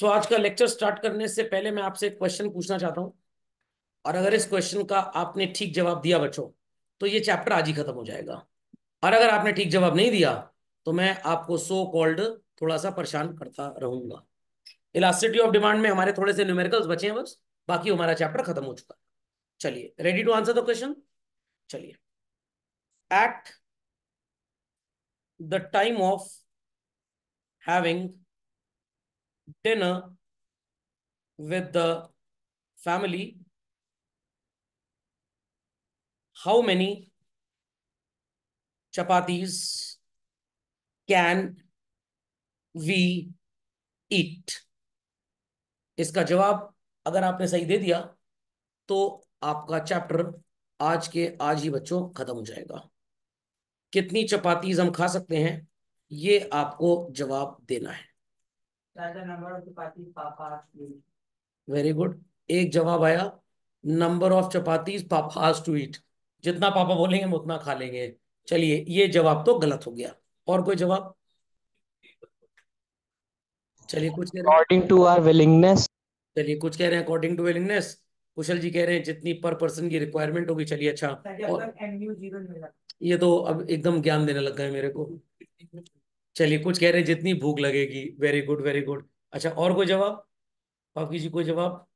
सो आज का lecture start करने से पहले मैं आपसे एक क्वेश्चन पूछना चाहता हूँ और अगर इस क्वेश्चन का आपने ठीक जवाब दिया बच्चों तो ये चैप्टर आज ही खत्म हो जाएगा और अगर आपने ठीक जवाब नहीं दिया तो मैं आपको सो कॉल्ड थोड़ा सा परेशान करता रहूंगा इलास्टिटी ऑफ डिमांड में हमारे थोड़े से न्यूमेरिकल्स बचे हैं बस बाकी हमारा चैप्टर खत्म हो चुका है चलिए ready to answer the question चलिए at the time of having dinner with the family, how many chapatis can we eat? इसका जवाब अगर आपने सही दे दिया तो आपका चैप्टर आज के आज ही बच्चों खत्म हो जाएगा कितनी चपातीज हम खा सकते हैं ये आपको जवाब देना है वेरी गुड एक जवाब आया नंबर ऑफ चपाती पापाज टू ईट जितना पापा बोलेंगे हम उतना खा लेंगे चलिए ये जवाब तो गलत हो गया और कोई जवाब चलिए कुछ अकॉर्डिंग टू आर विलिंगनेस चलिए कुछ कह रहे हैं according to willingness Kushal ji कह रहे हैं जितनी पर पर्सन की रिक्वायरमेंट होगी चलिए अच्छा और ये तो अब एकदम ज्ञान देने लग गए मेरे को चलिए कुछ कह रहे जितनी भूख लगेगी वेरी गुड वेरी गुड अच्छा और कोई जवाब पापी जी कोई जवाब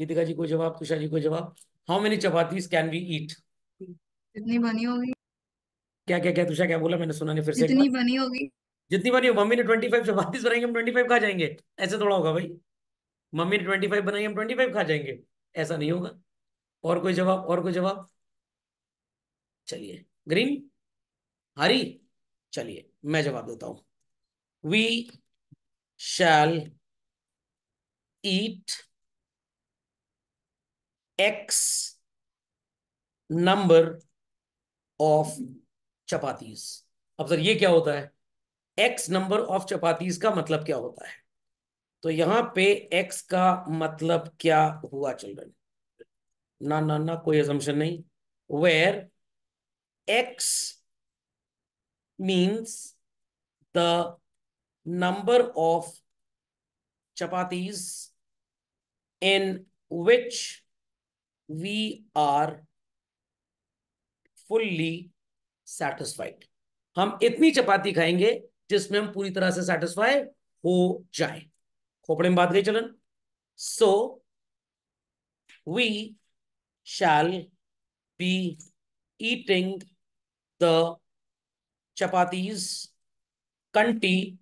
गीतिका जी कोई जवाब तुषा जी कोई जवाब how many chapatis can be eat जितनी बनी होगी क्या क्या क्या तुषा क्या बोला मैंने सुना नहीं फिर से जितनी बनी होगी जितनी बार मम्मी ने ट्वेंटी फाइव चपातीस बनाएंगे हम ट्वेंटी फाइव खा जाएंगे ऐसे थोड़ा होगा भाई मम्मी ने ट्वेंटी फाइव बनाएंगे हम ट्वेंटी फाइव खा जाएंगे ऐसा नहीं होगा और कोई जवाब और कोई जवाब चलिए ग्रीन हरी चलिए मैं जवाब देता हूं we shall eat x number of chapatis अब सर ये क्या होता है एक्स नंबर ऑफ चपातीस का मतलब क्या होता है तो यहां पे एक्स का मतलब क्या हुआ चिल्ड्रन ना ना ना कोई एजम्पन नहीं where x means the number of chapatis in which we are fully satisfied. hum itni chapati khayenge jisme hum puri tarah se satisfy ho jaye khopde mein baat गई चलन so we shall be eating the chapatis continuously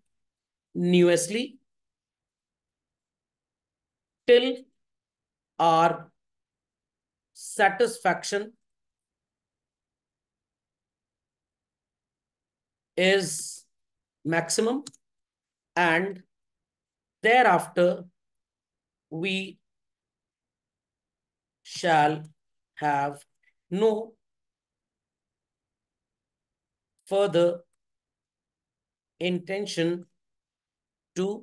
till our satisfaction is maximum and thereafter we shall have no further intention to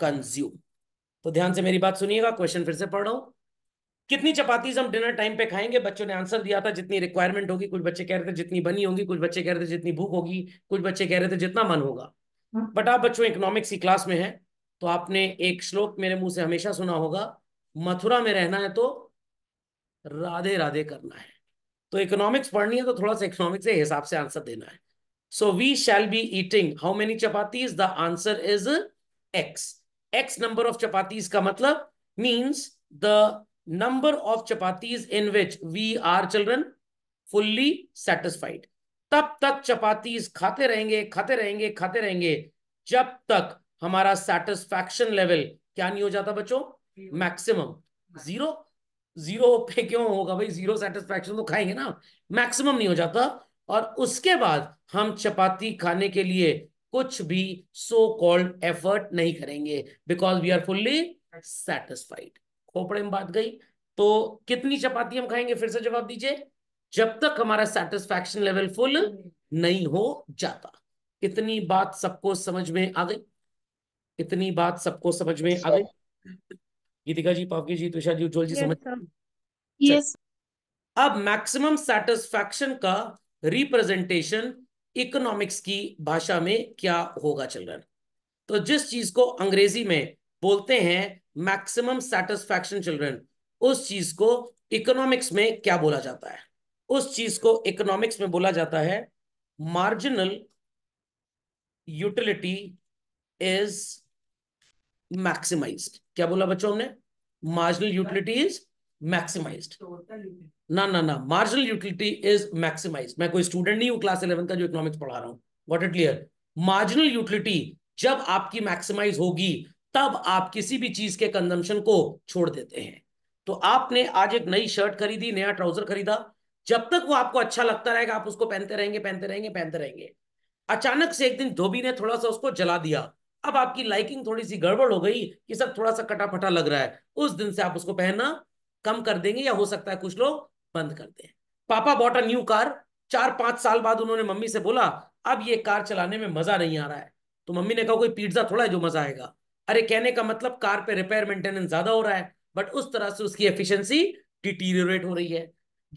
consume तो ध्यान से मेरी बात सुनिएगा question फिर से पढ़ रहा हूं कितनी चपातीज हम डिनर टाइम पे खाएंगे बच्चों ने आंसर दिया था जितनी रिक्वायरमेंट होगी कुछ बच्चे कह रहे थे जितनी बनी होगी कुछ बच्चे कह रहे थे जितनी भूख होगी कुछ बच्चे कह रहे थे जितना मन होगा बट हाँ। आप बच्चों इकोनॉमिक्स की क्लास में है तो आपने एक श्लोक मेरे मुंह से हमेशा सुना होगा मथुरा में रहना है तो राधे राधे करना है तो इकोनॉमिक्स पढ़नी है तो थोड़ा सा इकोनॉमिक्स के हिसाब से आंसर देना है So we shall be eating how many chapatis? The answer is X. X number of chapatis ka matlab means the number of chapatis in which we are children fully satisfied. tab tak chapatis khate rahenge khate rahenge khate rahenge jab tak hamara satisfaction level kya nahi ho jata bachcho maximum zero zero pe kyon hoga bhai zero satisfaction to khayenge na maximum nahi ho jata और उसके बाद हम चपाती खाने के लिए कुछ भी so called effort नहीं करेंगे because we are fully satisfied खोपड़े में बात गई तो कितनी चपाती हम खाएंगे फिर से जवाब दीजिए जब तक हमारा सेटिस्फैक्शन लेवल फुल नहीं हो जाता इतनी बात सबको समझ में आ गई इतनी बात सबको समझ में आ गई गीतिका जी पावकी जी तुषार जी उज्जवल जी समझ अब मैक्सिमम सेटिस्फैक्शन का रिप्रेजेंटेशन इकोनॉमिक्स की भाषा में क्या होगा चिल्ड्रन तो जिस चीज को अंग्रेजी में बोलते हैं मैक्सिमम सेटिस्फैक्शन चिल्ड्रन उस चीज को इकोनॉमिक्स में क्या बोला जाता है उस चीज को इकोनॉमिक्स में बोला जाता है मार्जिनल यूटिलिटी इज मैक्सिमाइज्ड क्या बोला बच्चों ने मार्जिनल यूटिलिटी इज मैक्सिमाइज्ड ना ना ना मार्जिनल यूटिलिटी इज मैक्सिमाइज मैं कोई स्टूडेंट नहीं हूं क्लास इलेवन का जो इकोनॉमिक्स पढ़ा रहा हूँ what it clear marginal utility जब आपकी मैक्सिमाइज होगी तब आप किसी भी चीज के कंजम्पशन को छोड़ देते हैं तो आपने आज एक नई शर्ट खरीदी नया ट्राउजर खरीदा जब तक वो आपको अच्छा लगता रहेगा आप उसको पहनते रहेंगे पहनते रहेंगे पहनते रहेंगे अचानक से एक दिन धोबी ने थोड़ा सा उसको जला दिया अब आपकी लाइकिंग थोड़ी सी गड़बड़ हो गई कि सब थोड़ा सा कटाफटा लग रहा है उस दिन से आप उसको पहनना कम कर देंगे या हो सकता है कुछ लोग बंद कर दें पापा बॉट अ न्यू कार चार पांच साल बाद उन्होंने मम्मी से बोला अब ये कार चलाने में मजा नहीं आ रहा है तो मम्मी ने कहा कोई पिज्जा थोड़ा है जो मजा आएगा अरे कहने का मतलब कार पे रिपेयर मेंटेनेंस ज्यादा हो रहा है बट उस तरह से उसकी एफिशिएंसी डिटीरियोरेट हो रही है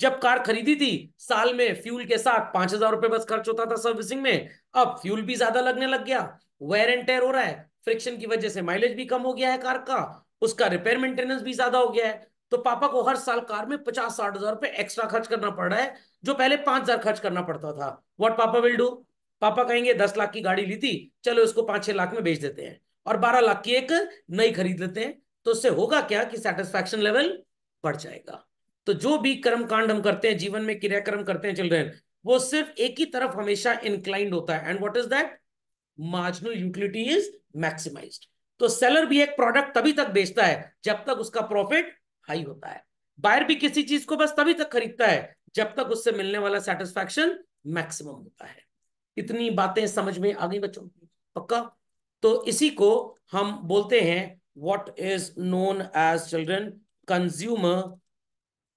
जब कार खरीदी थी साल में फ्यूल के साथ पांच हजार रुपए बस खर्च होता था सर्विसिंग में अब फ्यूल भी ज्यादा लगने लग गया वेयर एंड टेयर हो रहा है फ्रिक्शन की वजह से माइलेज भी कम हो गया है कार का उसका रिपेयर मेंटेनेंस भी ज्यादा हो गया है तो पापा को हर साल कार में पचास साठ हजार रुपए एक्स्ट्रा खर्च करना पड़ रहा है जो पहले पांच हजार खर्च करना पड़ता था वॉट पापा विल डू पापा कहेंगे दस लाख की गाड़ी ली थी चलो इसको पांच छह लाख में बेच देते हैं और बारह लाख की एक नई खरीद लेते हैं तो उससे होगा क्या कि सेटिस्फैक्शन लेवल बढ़ जाएगा तो जो भी कर्म कांड हम करते हैं जीवन में क्रियाक्रम करते हैं चिल्ड्रेन वो सिर्फ एक ही तरफ हमेशा इंक्लाइंड होता है and what is that marginal utility is maximise तो सेलर भी एक प्रोडक्ट तभी तक बेचता है जब तक उसका प्रॉफिट हाई होता है बायर भी किसी चीज को बस तभी तक खरीदता है जब तक उससे मिलने वाला सेटिस्फेक्शन मैक्सिमम होता है इतनी बातें समझ में आ गई बच्चों पक्का तो इसी को हम बोलते हैं what is known as children consumer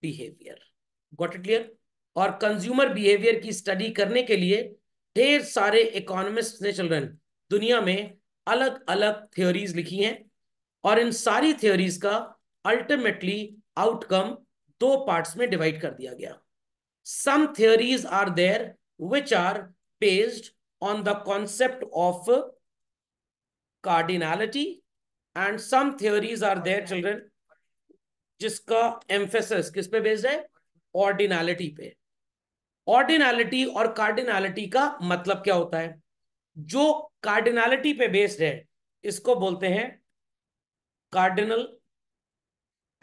behaviour got it clear और कंज्यूमर बिहेवियर की स्टडी करने के लिए ढेर सारे इकोनॉमिस्ट ने चिल्ड्रन दुनिया में अलग अलग थ्योरीज लिखी हैं और इन सारी थ्योरीज का अल्टीमेटली आउटकम दो पार्ट्स में डिवाइड कर दिया गया some theories are there which are based on the concept of cardinality and some theories are there children जिसका एम्फेसिस किस पे बेस्ड है ऑर्डिनालिटी पे ऑर्डिनालिटी और कार्डिनालिटी का मतलब क्या होता है जो कार्डिनालिटी पे बेस्ड है इसको बोलते हैं cardinal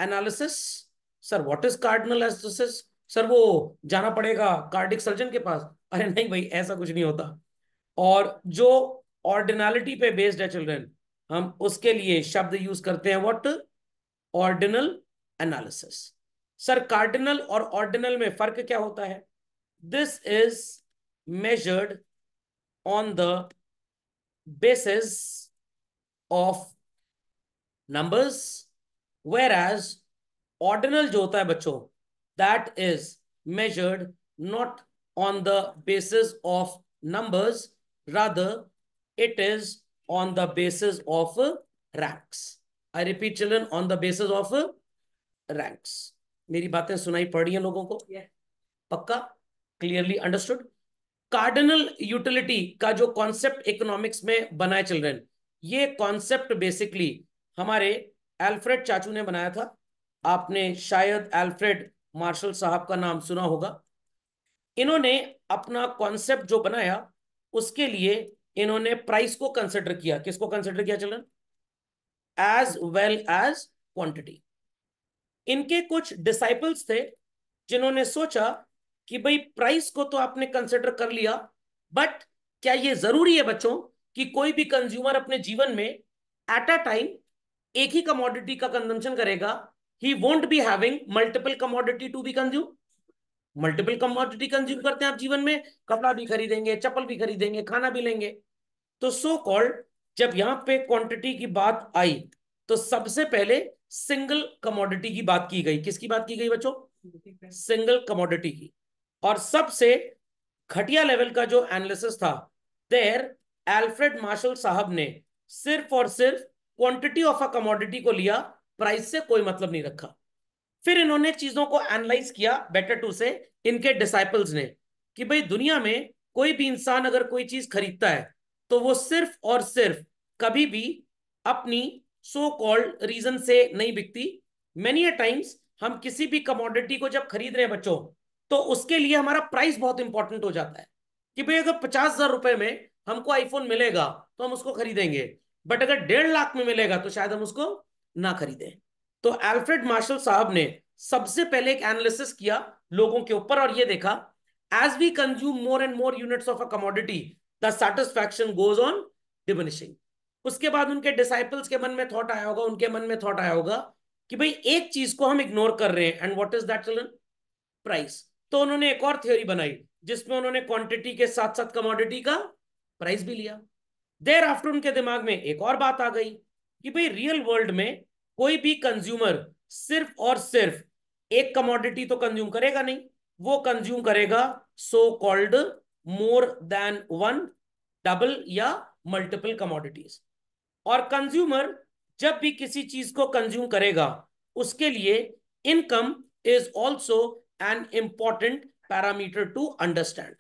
analysis sir what is cardinal analysis sir वो जाना पड़ेगा कार्डिक सर्जन के पास अरे नहीं भाई ऐसा कुछ नहीं होता और जो ऑर्डिनलिटी पे बेस्ड है चिल्ड्रन हम उसके लिए शब्द यूज करते हैं what ordinal analysis sir cardinal और ऑर्डिनल में फर्क क्या होता है this is measured on the basis of numbers whereas ordinal जो होता है बच्चों that is measured not on the basis of numbers rather it is on the basis of ranks I repeat children on the basis of ranks मेरी बातें सुनाई पड़ रही है लोगों को yeah. पक्का क्लियरली अंडरस्टूड कार्डिनल यूटिलिटी का जो कॉन्सेप्ट इकोनॉमिक्स में बनाए चिल्ड्रेन ये कॉन्सेप्ट बेसिकली हमारे एल्फ्रेड चाचू ने बनाया था आपने शायद एल्फ्रेड मार्शल साहब का नाम सुना होगा इन्होंने अपना कॉन्सेप्ट जो बनाया उसके लिए इन्होंने प्राइस को कंसिडर किया किसको कंसिडर किया चलन एज वेल एज क्वांटिटी इनके कुछ डिसाइपल्स थे जिन्होंने सोचा कि भाई प्राइस को तो आपने कंसिडर कर लिया बट क्या ये जरूरी है बच्चों कि कोई भी कंज्यूमर अपने जीवन में एट अ टाइम एक ही कमोडिटी का कंजम्पशन करेगा he won't be having multiple commodity to be consume multiple commodity consume करते हैं आप जीवन में कपड़ा भी खरीदेंगे चप्पल भी खरीदेंगे खाना भी लेंगे तो सो so कॉल्ड जब यहां पे क्वांटिटी की बात आई तो सबसे पहले सिंगल कमोडिटी की बात की गई किसकी बात की गई बच्चों सिंगल कमोडिटी की और सबसे घटिया लेवल का जो एनालिसिस था देर एल्फ्रेड मार्शल साहब ने सिर्फ और सिर्फ क्वांटिटी ऑफ अ कमोडिटी को लिया प्राइस से कोई मतलब नहीं रखा फिर इन्होंने चीजों को एनालाइज किया बेटर टू से इनके डिसाइपल्स ने कि भाई दुनिया में कोई भी इंसान अगर कोई चीज खरीदता है तो वो सिर्फ और सिर्फ कभी भी अपनी सो कॉल्ड रीजन से नहीं बिकती मेनी अ टाइम्स हम किसी भी कमोडिटी को जब खरीद रहे हैं बच्चों तो उसके लिए हमारा प्राइस बहुत इंपॉर्टेंट हो जाता है कि भाई अगर पचास हजार रुपए में हमको आईफोन मिलेगा तो हम उसको खरीदेंगे बट अगर डेढ़ लाख में मिलेगा तो शायद हम उसको ना खरीदें तो एल्फ्रेड मार्शल साहब ने सबसे पहले एक एनालिसिस किया लोगों के ऊपर और ये देखा as we consume more and more units of a commodity the satisfaction goes on diminishing उसके बाद उनके डिसाइपल्स के मन में थॉट आया होगा उनके मन में थॉट आया होगा कि भाई एक चीज को हम इग्नोर कर रहे हैं and what is that price तो उन्होंने एक और थ्योरी बनाई जिसमें उन्होंने क्वांटिटी के साथ साथ कमोडिटी का प्राइस भी लिया देर आफ्टर उनके दिमाग में एक और बात आ गई कि भाई रियल वर्ल्ड में कोई भी कंज्यूमर सिर्फ और सिर्फ एक कमोडिटी तो कंज्यूम करेगा नहीं वो कंज्यूम करेगा so called more than one double या मल्टीपल कमोडिटीज और कंज्यूमर जब भी किसी चीज को कंज्यूम करेगा उसके लिए income is also an important parameter to understand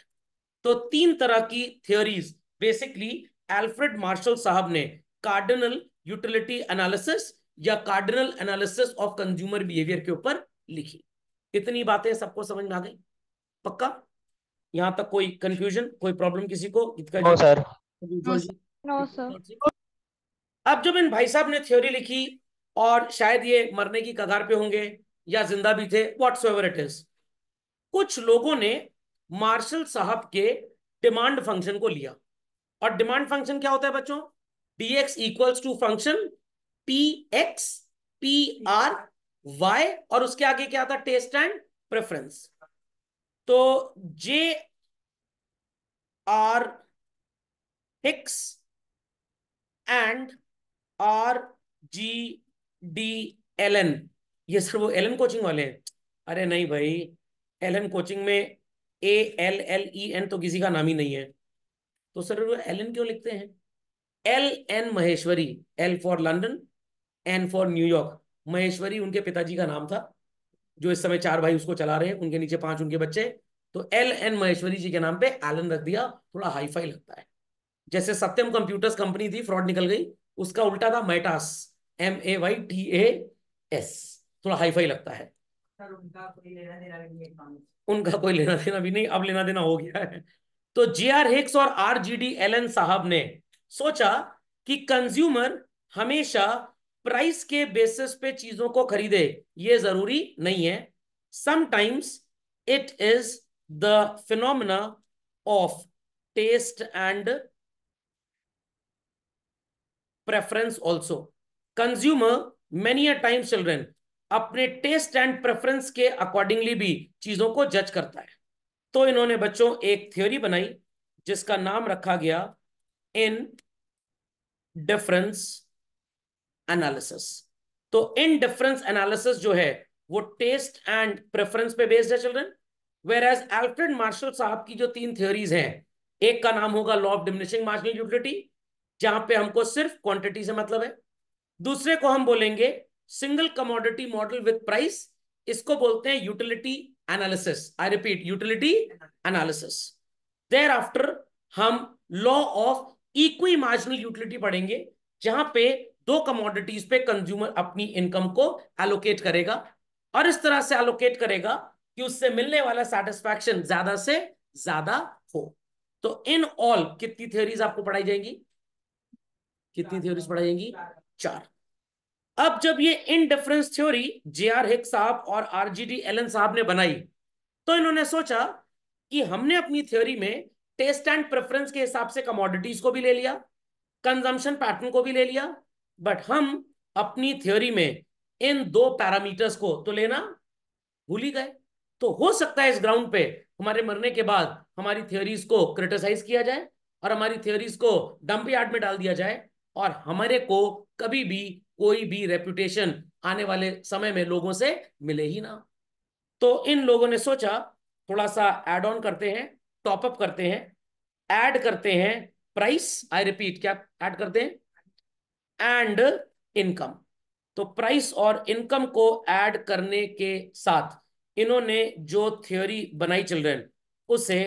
तो तीन तरह की थियोरीज बेसिकली एल्फ्रेड मार्शल साहब ने कार्डिनल यूटिलिटी एनालिसिस या cardinal analysis of consumer behaviour के ऊपर लिखी इतनी बातें सबको समझ में आ गई पक्का यहाँ तक कोई कंफ्यूजन कोई प्रॉब्लम किसी को नो नो सर अब जब इन भाई साहब ने थ्योरी लिखी और शायद ये मरने की कगार पे होंगे या जिंदा भी थे वॉट्स एवर इट इज कुछ लोगों ने मार्शल साहब के डिमांड फंक्शन को लिया और डिमांड फंक्शन क्या होता है बच्चों x equals to function p x p r y और उसके आगे क्या था टेस्ट एंड प्रेफरेंस तो J R Hicks and R G D Allen ये सर वो एल एन कोचिंग वाले हैं अरे नहीं भाई एल एन कोचिंग में A L L E N तो किसी का नाम ही नहीं है तो सर एल एन क्यों लिखते हैं L N Maheshwari L for London N for New York Maheshwari उनके पिताजी का नाम था जो इस समय चार भाई उसको चला रहे हैं उनके नीचे पांच उनके बच्चे तो एल एन महेश्वरी जी के नाम पे एलन रख दिया थोड़ा हाईफाई लगता है जैसे सत्यम कंप्यूटर्स कंपनी थी फ्रॉड निकल गई उसका उल्टा था Maytas M A Y T S थोड़ा हाईफाई लगता है उनका कोई लेना देना भी नहीं अब लेना देना हो गया है तो जे आर हेक्स और आर जी डी एन साहब ने सोचा कि कंज्यूमर हमेशा प्राइस के बेसिस पे चीजों को खरीदे ये जरूरी नहीं है sometimes it is the phenomena of taste and preference also consumer many a times children अपने टेस्ट एंड प्रेफरेंस के अकॉर्डिंगली भी चीजों को जज करता है तो इन्होंने बच्चों एक थ्योरी बनाई जिसका नाम रखा गया इन डिफरेंस एनालिसिस तो इन डिफरेंस एनालिसिस जो है वो टेस्ट एंड प्रेफरेंस पे बेस्ड है children whereas Alfred Marshall साहब की जो तीन थ्योरीज हैं एक का नाम होगा law of diminishing marginal utility जहां पे हमको सिर्फ क्वांटिटी से मतलब है दूसरे को हम बोलेंगे single commodity model with price इसको बोलते हैं utility analysis. I repeat, utility analysis. Thereafter, हम law of equi marginal utility पढ़ेंगे जहां पे दो कमोडिटीज पे कंज्यूमर अपनी इनकम को एलोकेट करेगा और इस तरह से एलोकेट करेगा कि उससे मिलने वाला सेटिस्फैक्शन ज्यादा से ज्यादा हो तो इन ऑल कितनी थ्योरीज आपको पढ़ाई जाएंगी कितनी थ्योरीज पढ़ाई जाएंगी चार अब जब ये indifference theory J R Hicks साहब और आर जी डी एलन साहब ने बनाई तो इन्होंने सोचा कि हमने अपनी थ्योरी में टेस्ट एंड प्रेफरेंस के हिसाब से कमोडिटीज को भी ले लिया कंजम्पशन पैटर्न को भी ले लिया बट हम अपनी थ्योरी में इन दो पैरामीटर्स को तो लेना भूल ही गए तो हो सकता है इस ग्राउंड पे हमारे मरने के बाद हमारी थ्योरीज को क्रिटिसाइज किया जाए और हमारी थ्योरीज को डंप यार्ड में डाल दिया जाए और हमारे को कभी भी कोई भी रेपुटेशन आने वाले समय में लोगों से मिले ही ना तो इन लोगों ने सोचा थोड़ा सा एड ऑन करते हैं टॉपअप करते हैं एड करते हैं प्राइस आई रिपीट क्या एड करते हैं एंड इनकम तो प्राइस और इनकम को एड करने के साथ इन्होंने जो थ्योरी बनाई चिल्ड्रेन उसे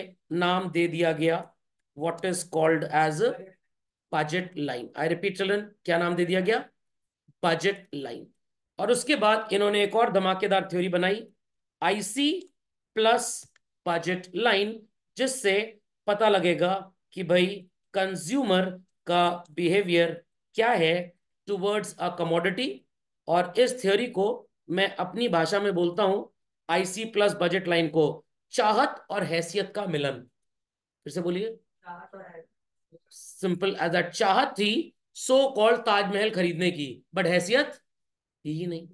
नाम दे दिया गया what is called as budget line I repeat children क्या नाम दे दिया गया बजट लाइन और उसके बाद इन्होंने एक और धमाकेदार थ्योरी बनाई आईसी प्लस बजट लाइन जिससे पता लगेगा कि भाई कंज्यूमर का बिहेवियर क्या है टूवर्ड्स अ कमोडिटी और इस थ्योरी को मैं अपनी भाषा में बोलता हूं आईसी प्लस बजट लाइन को चाहत और हैसियत का मिलन फिर से बोलिए सिंपल एज अ चाहत थी सो कॉल्ड ताजमहल खरीदने की बट हैसियत थी ही नहीं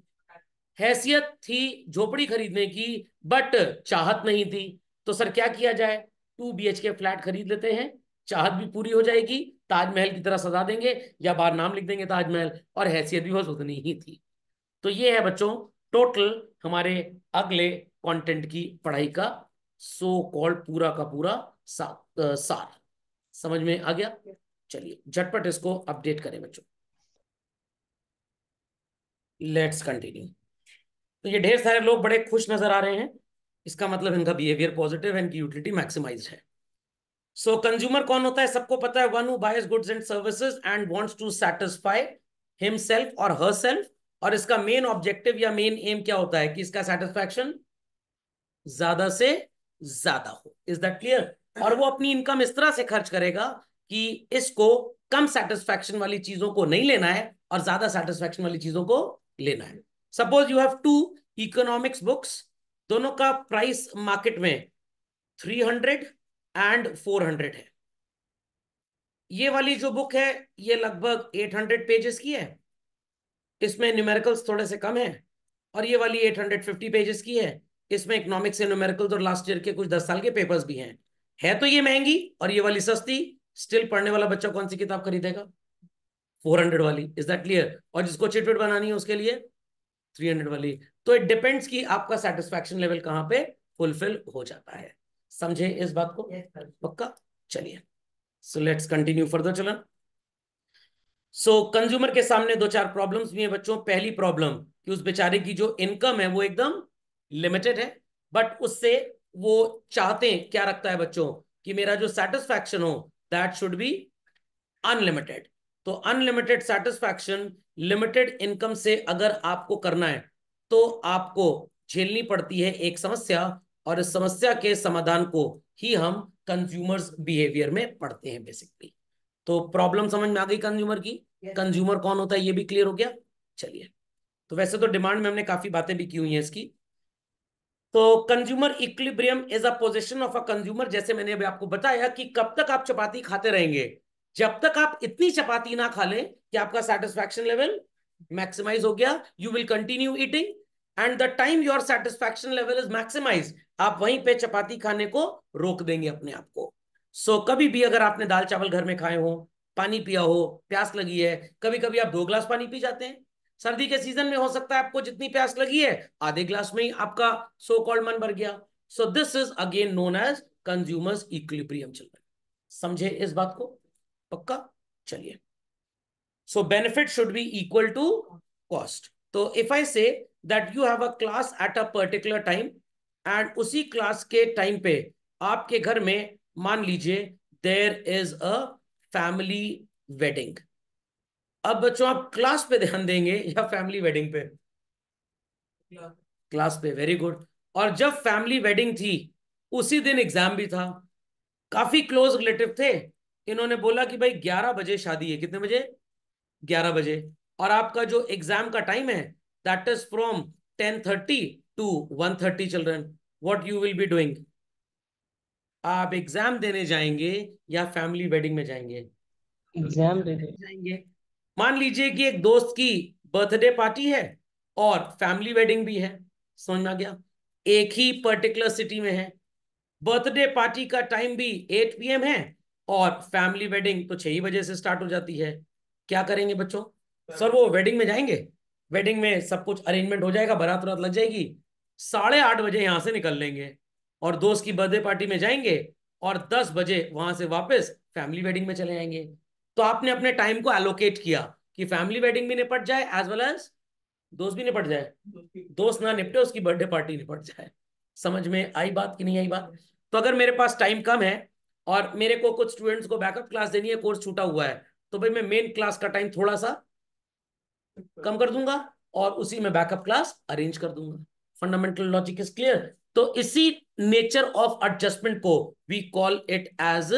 हैसियत थी झोपड़ी खरीदने की बट चाहत नहीं थी तो सर क्या किया जाए टू बी के फ्लैट खरीद लेते हैं चाहत भी पूरी हो जाएगी ताजमहल की तरह सजा देंगे या बार नाम लिख देंगे ताजमहल और हैसियत भी बस उतनी ही थी तो ये है बच्चों टोटल हमारे अगले कंटेंट की पढ़ाई का सो so कॉल्ड पूरा का पूरा सा, आ, सार समझ में आ गया चलिए झटपट इसको अपडेट करें बच्चों लेट्स कंटिन्यू तो ये ढेर सारे लोग बड़े खुश नजर आ रहे हैं इसका मतलब इनका बिहेवियर पॉजिटिव है इनकी यूटिलिटी मैक्सिमाइज है सो so, कंज्यूमर कौन होता है सबको पता है one who buys goods and services and wants to satisfy himself और हर और इसका मेन ऑब्जेक्टिव या मेन एम क्या होता है कि इसका सेटिस्फैक्शन ज्यादा से ज्यादा हो इज दैट क्लियर और वो अपनी इनकम इस तरह से खर्च करेगा कि इसको कम सेटिस्फेक्शन वाली चीजों को नहीं लेना है और ज्यादा सेटिस्फेक्शन वाली चीजों को लेना है suppose you have two economics books दोनों का प्राइस मार्केट में 300 एंड 400 है ये वाली जो बुक है ये लगभग 800 पेजेस की है इसमें न्यूमेरिकल्स थोड़े से कम है और ये वाली 850 पेजेस की है इसमें इकोनॉमिक्स एंड न्यूमेरिकल्स और लास्ट ईयर के कुछ दस साल के पेपर्स भी हैं है तो ये महंगी और ये वाली सस्ती स्टिल पढ़ने वाला बच्चा कौन सी किताब खरीदेगा फोर हंड्रेड वाली इज दैट क्लियर और जिसको चिटवेट बनानी है उसके लिए थ्री हंड्रेड वाली तो इट डिपेंड्स कि आपका सेटिस्फेक्शन लेवल कहाँ पे फुलफिल हो जाता है समझे इस बात को पक्का चलिए सो लेट्स कंटिन्यू फर्दर चलन सो कंज्यूमर के सामने दो चार प्रॉब्लम्स भी हैं बच्चों पहली प्रॉब्लम कि उस बेचारे की जो इनकम है वो एकदम लिमिटेड है बट उससे वो चाहते हैं क्या रखता है बच्चों कि मेरा जो सेटिस्फैक्शन हो दैट शुड बी अनलिमिटेड तो अनलिमिटेड सेटिस्फैक्शन लिमिटेड इनकम से अगर आपको करना है तो आपको झेलनी पड़ती है एक समस्या और इस समस्या के समाधान को ही हम कंज्यूमर्स बिहेवियर में पढ़ते हैं बेसिकली तो प्रॉब्लम समझ में आ गई कंज्यूमर की कंज्यूमर yes. कौन होता है ये भी क्लियर हो गया चलिए तो वैसे तो डिमांड में हमने काफी बातें भी की हुई हैं इसकी तो consumer equilibrium is a position of a consumer जैसे मैंने अभी आपको बताया कि कब तक आप चपाती खाते रहेंगे जब तक आप इतनी चपाती ना खा लें कि आपका सेटिस्फैक्शन लेवल मैक्सिमाइज हो गया you will continue eating and the time your satisfaction level is maximise आप वहीं पे चपाती खाने को रोक देंगे अपने आप को सो so, कभी भी अगर आपने दाल चावल घर में खाए हो पानी पिया हो प्यास लगी है कभी कभी आप दो ग्लास पानी पी जाते हैं सर्दी के सीजन में हो सकता है आपको जितनी प्यास लगी है आधे ग्लास में ही आपका सो कॉल्ड मन भर गया so this is again known as consumers equilibrium children समझे इस बात को पक्का चलिए so benefit should be equal to cost तो if I say that you have a class at a particular time and उसी क्लास के टाइम पे आपके घर में मान लीजिए there is a family wedding अब बच्चों आप क्लास पे ध्यान देंगे या फैमिली वेडिंग पे क्लास पे वेरी गुड और जब फैमिली वेडिंग थी उसी दिन एग्जाम भी था काफी क्लोज रिलेटिव थे इन्होंने बोला कि भाई 11 बजे शादी है कितने बजे 11 बजे और आपका जो एग्जाम का टाइम है that is from 10:30 to 1:30 children what you will be doing आप एग्जाम देने जाएंगे या फैमिली वेडिंग में जाएंगे एग्जाम देने जाएंगे मान लीजिए कि एक दोस्त की बर्थडे पार्टी है और फैमिली वेडिंग भी है समझ में गया एक ही पर्टिकुलर सिटी में है बर्थडे पार्टी का टाइम भी 8 पीएम है और फैमिली वेडिंग तो छह बजे से स्टार्ट हो जाती है क्या करेंगे बच्चों सर वो वेडिंग में जाएंगे वेडिंग में सब कुछ अरेंजमेंट हो जाएगा बरात रात लग जाएगी साढ़े आठ बजे यहां से निकल लेंगे और दोस्त की बर्थडे पार्टी में जाएंगे और दस बजे वहां से वापस फैमिली वेडिंग में चले जाएंगे तो आपने अपने टाइम को एलोकेट किया कि फैमिली वेडिंग भी निपट जाए एज वेल एज दोस्त भी निपट जाए दोस्त ना निपटे उसकी बर्थडे पार्टी निपट जाए समझ में आई बात कि नहीं आई बात तो अगर मेरे पास टाइम कम है और मेरे को कुछ स्टूडेंट्स को बैकअप क्लास देनी है कोर्स छूटा हुआ है तो भाई मैं मेन क्लास का टाइम थोड़ा सा कम कर दूंगा और उसी में बैकअप क्लास अरेंज कर दूंगा फंडामेंटल लॉजिक इज क्लियर तो इसी नेचर ऑफ एडजस्टमेंट को we call it as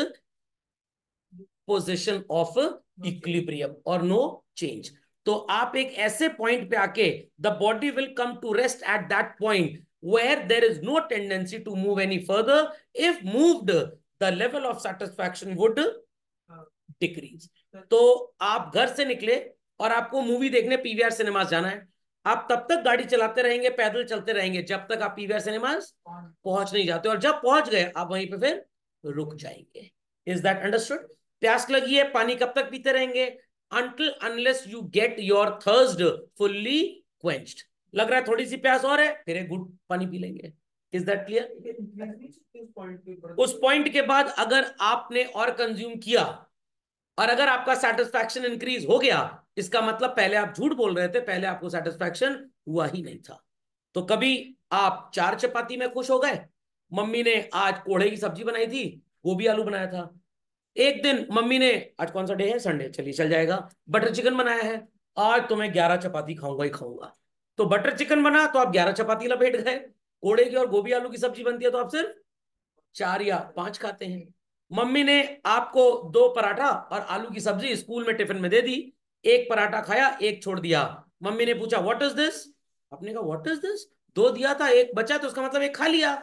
position of equilibrium और नो चेंज तो आप एक ऐसे पॉइंट पे आके the body will come to rest at that point where there is no tendency to move any further if moved the level of satisfaction would decrease तो आप घर से निकले और आपको मूवी देखने पीवीआर सिनेमास जाना है आप तब तक गाड़ी चलाते रहेंगे पैदल चलते रहेंगे जब तक आप पीवीआर सिनेमास पहुंच नहीं जाते और जब पहुंच गए आप वहीं पे फिर रुक जाएंगे इज दैट अंडरस्टूड प्यास लगी है पानी कब तक पीते रहेंगे until unless you get your thirst fully quenched लग रहा है थोड़ी सी प्यास और है फिर एक गुड पानी पी लेंगे इज दैट क्लियर उस पॉइंट के बाद अगर आपने और कंज्यूम किया और अगर आपका सेटिस्फेक्शन इंक्रीज हो गया इसका मतलब पहले आप झूठ बोल रहे थे पहले आपको सेटिस्फेक्शन हुआ ही नहीं था तो कभी आप चार चपाती में खुश हो गए मम्मी ने आज कोड़े की सब्जी बनाई थी वो भी आलू बनाया था एक दिन मम्मी ने आज कौन सा डे है संडे चलिए चल जाएगा बटर चिकन बनाया है आज तो मैं ग्यारह चपाती खाऊंगा ही खाऊंगा तो बटर चिकन बना तो आप ग्यारह चपाती लपेट गए कोड़े की और गोभी आलू की सब्जी बनती है तो आप सिर्फ चार या पांच खाते हैं मम्मी ने आपको दो पराठा और आलू की सब्जी स्कूल में टिफिन में दे दी एक पराठा खाया एक छोड़ दिया मम्मी ने पूछा व्हाट इज दिस आपने कहा व्हाट इज दिस दो दिया था एक बचा तो उसका मतलब एक खा लिया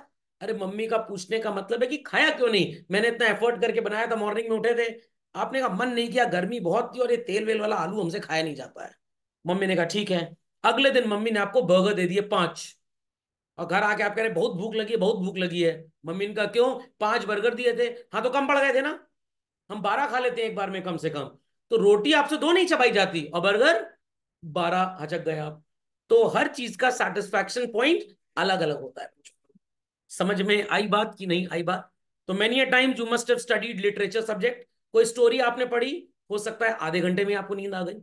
अरे मम्मी का पूछने का मतलब है कि खाया क्यों नहीं मैंने इतना एफर्ट करके बनाया था मॉर्निंग में उठे थे आपने कहा मन नहीं किया गर्मी बहुत थी और ये तेल वेल वाला आलू हमसे खाया नहीं जाता है मम्मी ने कहा ठीक है अगले दिन मम्मी ने आपको बर्गर दे दिए पांच और घर आके आप कह रहे बहुत भूख लगी है बहुत भूख लगी है मम्मी ने कहा क्यों पांच बर्गर दिए थे हाँ तो कम पड़ गए थे ना हम बारह खा लेते हैं एक बार में कम से कम तो रोटी आपसे दो नहीं चबाई जाती और बर्गर बारह हचक गए आप तो हर चीज का सेटिस्फैक्शन पॉइंट अलग अलग होता है समझ में आई बात की नहीं आई बात तो many a times you must have studied literature subject कोई स्टोरी आपने पढ़ी हो सकता है आधे घंटे में आपको नींद आ गई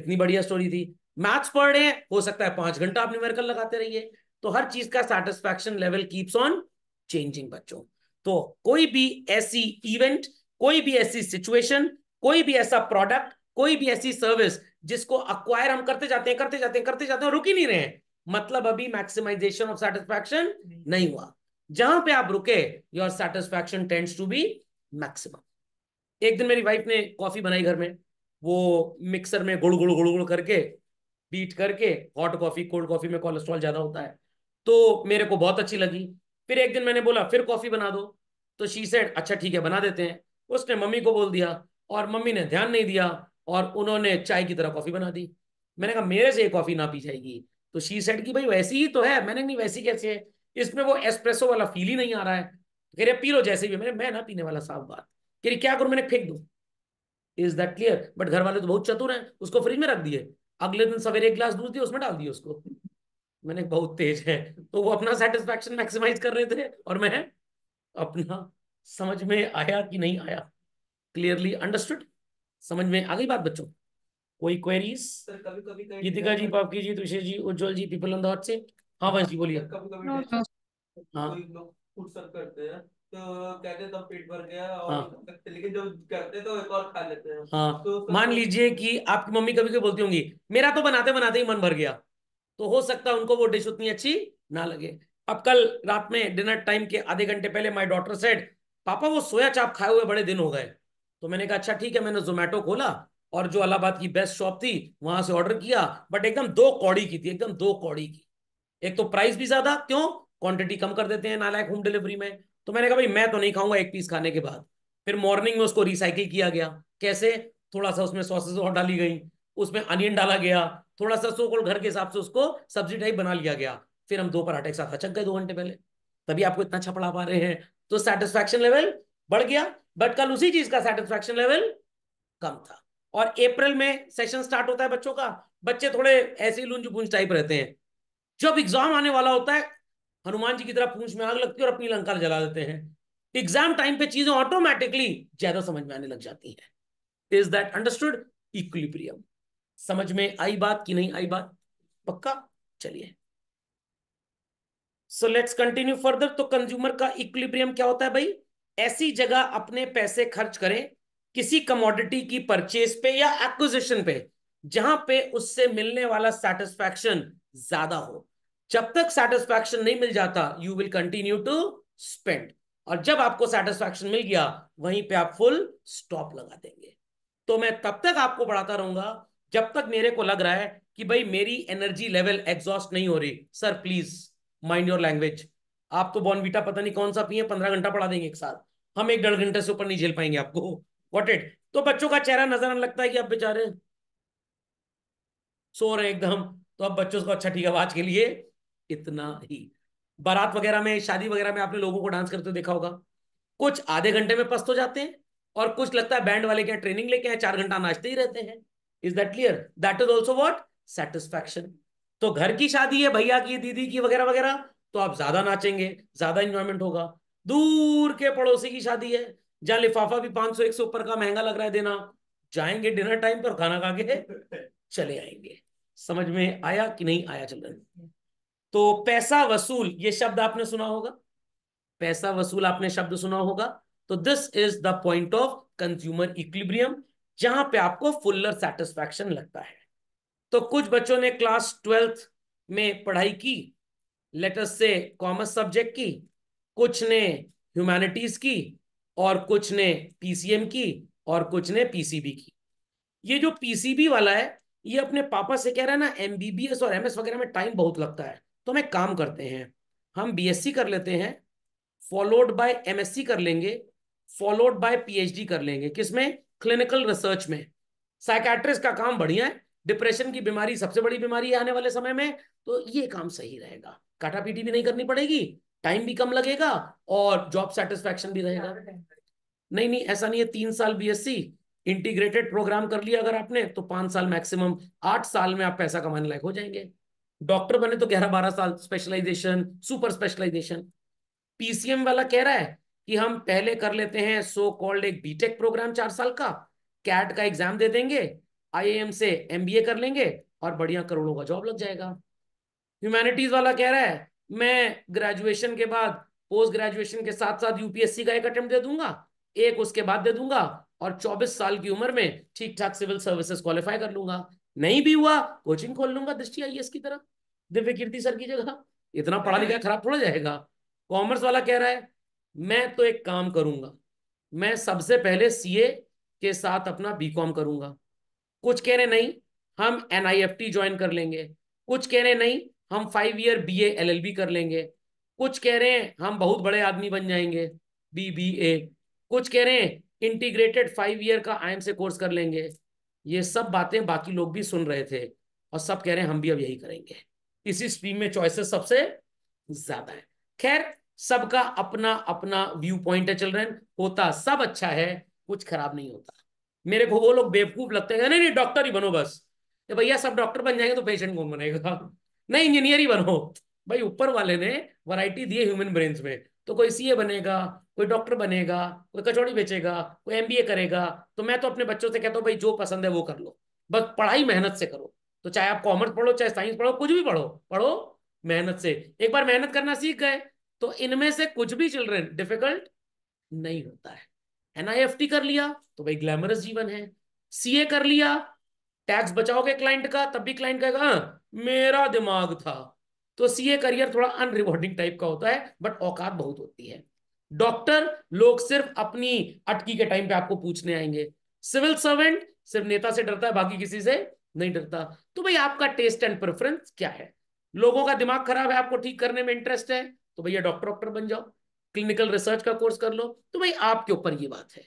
इतनी बढ़िया स्टोरी थी मैथ्स पढ़ रहे हो सकता है पांच घंटा आप न्यूमेरिकल लगाते रहिए तो हर चीज का satisfaction level keeps on changing बच्चों तो कोई भी ऐसी इवेंट कोई भी ऐसी सिचुएशन कोई भी ऐसा प्रोडक्ट कोई भी ऐसी सर्विस जिसको अक्वायर हम करते जाते हैं करते जाते हैं करते जाते हैं रुक ही नहीं रहे हैं मतलब अभी मैक्सिमाइजेशन ऑफ सेटिस्फैक्शन नहीं हुआ जहां पे आप रुके your satisfaction tends to be maximum एक दिन मेरी वाइफ ने कॉफी बनाई घर में वो मिक्सर में गुड़ गुड़ गुड़ गुड़ करके बीट करके हॉट कॉफी कोल्ड कॉफी में कोलेस्ट्रॉल ज्यादा होता है तो मेरे को बहुत अच्छी लगी फिर एक दिन मैंने बोला फिर कॉफी बना दो तो शी सेड अच्छा ठीक है बना देते हैं उसने मम्मी को बोल दिया और मम्मी ने ध्यान नहीं दिया और उन्होंने चाय की तरह कॉफी बना दी मैंने कहा मेरे से ये कॉफी ना पी जाएगी तो शी सेड की भाई वैसी ही तो है मैंने नहीं वैसी कैसे है इसमें वो एस्प्रेसो वाला फील ही नहीं आ रहा है कह रहे पी लो जैसे भी मैंने मैं ना पीने वाला साफ बात कह रही क्या करूं मैंने फेंक दू इज दैट क्लियर बट घर वाले तो बहुत चतुर हैं उसको फ्रिज में रख दिए अगले दिन सवेरे एक गिलास दूध दिया उसमें डाल दिया उसको मैंने बहुत तेज है तो वो अपना सेटिस्फेक्शन मैक्सिमाइज कर रहे थे और मैं अपना समझ में आया कि नहीं आया क्लियरली अंडरस्टूड समझ में आ गई बात बच्चों कोई क्वेरीज गीतिका जी पापकी ji Tushe ji Ujjwal ji people on the से हाँ भाई जी बोलिए हाँ। हाँ। तो तो हाँ। तो मान लीजिए कि आपकी मम्मी कभी कभी बोलती होंगी मेरा तो बनाते बनाते ही मन भर गया तो हो सकता है उनको वो डिश उतनी अच्छी ना लगे अब कल रात में डिनर टाइम के आधे घंटे पहले माई डॉटर सेड पापा वो सोया चाप खाए हुए बड़े दिन हो गए तो मैंने कहा अच्छा ठीक है मैंने जोमेटो खोला और जो अलाहाबाद की बेस्ट शॉप थी वहां से ऑर्डर किया बट एकदम दो कौड़ी की थी एकदम दो कौड़ी की एक तो प्राइस भी ज्यादा क्यों क्वांटिटी कम कर देते हैं नालायक होम डिलीवरी में तो मैंने कहा भाई मैं तो नहीं खाऊंगा एक पीस खाने के बाद फिर मॉर्निंग में उसको रिसाइकिल किया गया कैसे थोड़ा सा उसमें सॉसेस और डाली गई उसमें अनियन डाला गया थोड़ा सा सोकोल घर के हिसाब से उसको सब्जी टाइप बना लिया गया फिर हम दो पराठे के साथ अचक गए दो घंटे पहले तभी आपको इतना छपड़ा पा रहे हैं तो सेटिस्फैक्शन लेवल बढ़ गया बट कल उसी चीज का सेटिस्फैक्शन लेवल कम था और अप्रैल में सेशन स्टार्ट होता है बच्चों का बच्चे थोड़े ऐसे ही लुंज पुंज टाइप रहते हैं जब एग्जाम आने वाला होता है हनुमान जी की तरह पूंछ में आग लगती है और अपनी लंका जला देते हैं एग्जाम टाइम पे चीजें ऑटोमेटिकली ज्यादा समझ में आने लग जाती है इज दैट अंडरस्टूड इक्विलिब्रियम समझ में आई बात कि नहीं आई बात पक्का चलिए सो लेट्स कंटिन्यू फर्दर तो कंज्यूमर का इक्विलिब्रियम क्या होता है भाई ऐसी जगह अपने पैसे खर्च करें किसी कमोडिटी की परचेज पे या एक्विजिशन पे जहां पे उससे मिलने वाला सेटिस्फैक्शन ज्यादा हो जब तक सेटिस्फैक्शन नहीं मिल जाता you will continue to spend और जब आपको सेटिस्फैक्शन मिल गया वहीं पे आप फुल स्टॉप लगा देंगे तो मैं तब तक आपको पढ़ाता रहूंगा जब तक मेरे को लग रहा है कि भाई मेरी एनर्जी लेवल एग्जॉस्ट नहीं हो रही sir please mind your language आप तो बॉर्नविटा पता नहीं कौन सा पिए पंद्रह घंटा पढ़ा देंगे एक साथ हम एक डेढ़ घंटे से ऊपर नहीं झेल पाएंगे आपको वॉट इट तो बच्चों का चेहरा नजर आने लगता है कि आप बेचारे सो रहे एकदम तो अब बच्चों को अच्छा ठीक है आज के लिए इतना ही बारात वगैरह में शादी वगैरह में आपने लोगों को डांस करते देखा होगा कुछ आधे घंटे में पस्त हो जाते हैं और कुछ लगता है बैंड वाले क्या ट्रेनिंग लेके हैं चार घंटा नाचते ही रहते हैं is that clear that is also what satisfaction तो घर की शादी है भैया की दीदी की वगैरह वगैरह तो आप ज्यादा नाचेंगे ज्यादा इंजॉयमेंट होगा दूर के पड़ोसी की शादी है जहां लिफाफा भी पांच सौ एक सौ ऊपर का महंगा लग रहा है देना जाएंगे डिनर टाइम पर खाना खा के चले आएंगे समझ में आया कि नहीं आया चल रहा तो पैसा वसूल ये शब्द आपने सुना होगा पैसा वसूल आपने शब्द सुना होगा तो this is the point of consumer equilibrium जहां पे आपको फुल्लर सेटिस्फैक्शन लगता है तो कुछ बच्चों ने क्लास ट्वेल्थ में पढ़ाई की लेटर्स से कॉमर्स सब्जेक्ट की कुछ ने ह्यूमैनिटीज की और कुछ ने पीसीएम की और कुछ ने पीसीबी की ये जो पीसीबी वाला है ये अपने पापा से कह रहा है ना एमबीबीएस और एमएस वगैरह में टाइम बहुत लगता है तो हमें काम करते हैं हम बीएससी कर लेते हैं फॉलोड बाय एमएससी कर लेंगे फॉलोड बाय पीएचडी कर लेंगे किसमें क्लिनिकल रिसर्च में साइकेट्रिस्ट का काम बढ़िया है डिप्रेशन की बीमारी सबसे बड़ी बीमारी है आने वाले समय में तो ये काम सही रहेगा काटा पीटी भी नहीं करनी पड़ेगी टाइम भी कम लगेगा और जॉब सेटिस्फेक्शन भी रहेगा नहीं नहीं ऐसा नहीं है तीन साल बीएससी इंटीग्रेटेड प्रोग्राम कर लिया अगर आपने तो पांच साल मैक्सिमम आठ साल में आप पैसा कमाने लायक हो जाएंगे डॉक्टर बने तो ग्यारह बारह साल स्पेशलाइजेशन सुपर स्पेशलाइजेशन पीसीएम वाला कह रहा है कि हम पहले कर लेते हैं सो कॉल्ड एक बीटेक प्रोग्राम चार साल का कैट का एग्जाम दे देंगे आईएएम से एमबीए कर लेंगे और बढ़िया करोड़ों का जॉब लग जाएगा ह्यूमैनिटीज वाला कह रहा है मैं ग्रेजुएशन के बाद पोस्ट ग्रेजुएशन के साथ साथ यूपीएससी का एक अटेम्प्ट दे दूंगा एक उसके बाद दे दूंगा और 24 साल की उम्र में ठीक ठाक सिविल सर्विसेज क्वालिफाई कर लूंगा नहीं भी हुआ कोचिंग खोल लूंगा दृष्टि आईएएस की तरफ दिव्य कीर्ति सर की जगह इतना पढ़ा लिखा खराब थोड़ा जाएगा कॉमर्स वाला कह रहा है मैं तो एक काम करूंगा मैं सबसे पहले सीए के साथ अपना बीकॉम करूंगा कुछ कह रहे नहीं हम एनआईएफटी ज्वाइन कर लेंगे कुछ कह रहे नहीं हम फाइव ईयर बी एलएलबी कर लेंगे कुछ कह रहे हैं हम बहुत बड़े आदमी बन जाएंगे बी बी ए कुछ कह रहे हैं इंटीग्रेटेड फाइव ईयर का आई से कोर्स कर लेंगे ये सब बातें बाकी लोग भी सुन रहे थे और सब कह रहे हैं हम भी अब यही करेंगे इसी स्ट्रीम में चॉइसेस सबसे ज्यादा है खैर सबका अपना अपना व्यू पॉइंट है चिल्ड्रन होता सब अच्छा है कुछ खराब नहीं होता मेरे को वो लोग बेवकूफ लगते हैं नहीं नहीं डॉक्टर ही बनो बस भैया सब डॉक्टर बन जाएंगे तो पेशेंट कौन बनेगा नहीं इंजीनियर ही बनो भाई ऊपर वाले ने वैरायटी दी है ह्यूमन ब्रेन्स में तो कोई सीए बनेगा कोई डॉक्टर बनेगा कोई कचौड़ी बेचेगा कोई एमबीए करेगा तो मैं तो अपने बच्चों से कहता हूँ भाई जो पसंद है वो कर लो बस पढ़ाई मेहनत से करो तो चाहे आप कॉमर्स पढ़ो चाहे साइंस पढ़ो कुछ भी पढ़ो पढ़ो मेहनत से एक बार मेहनत करना सीख गए तो इनमें से कुछ भी चिल्ड्रेन डिफिकल्ट नहीं होता है एनआईएफटी कर लिया तो भाई ग्लैमरस जीवन है सीए कर लिया टैक्स बचाओगे क्लाइंट का तब भी क्लाइंट कहेगा हाँ, मेरा दिमाग था तो सीए करियर थोड़ा अनरिवॉर्डिंग टाइप का होता है बट औकात बहुत होती है डॉक्टर लोग सिर्फ अपनी अटकी के टाइम पे आपको पूछने आएंगे सिविल सर्वेंट सिर्फ नेता से डरता है बाकी किसी से नहीं डरता तो भाई आपका टेस्ट एंड प्रेफरेंस क्या है लोगों का दिमाग खराब है आपको ठीक करने में इंटरेस्ट है तो भैया डॉक्टर डॉक्टर बन जाओ क्लिनिकल रिसर्च का कोर्स कर लो तो भाई आपके ऊपर ये बात है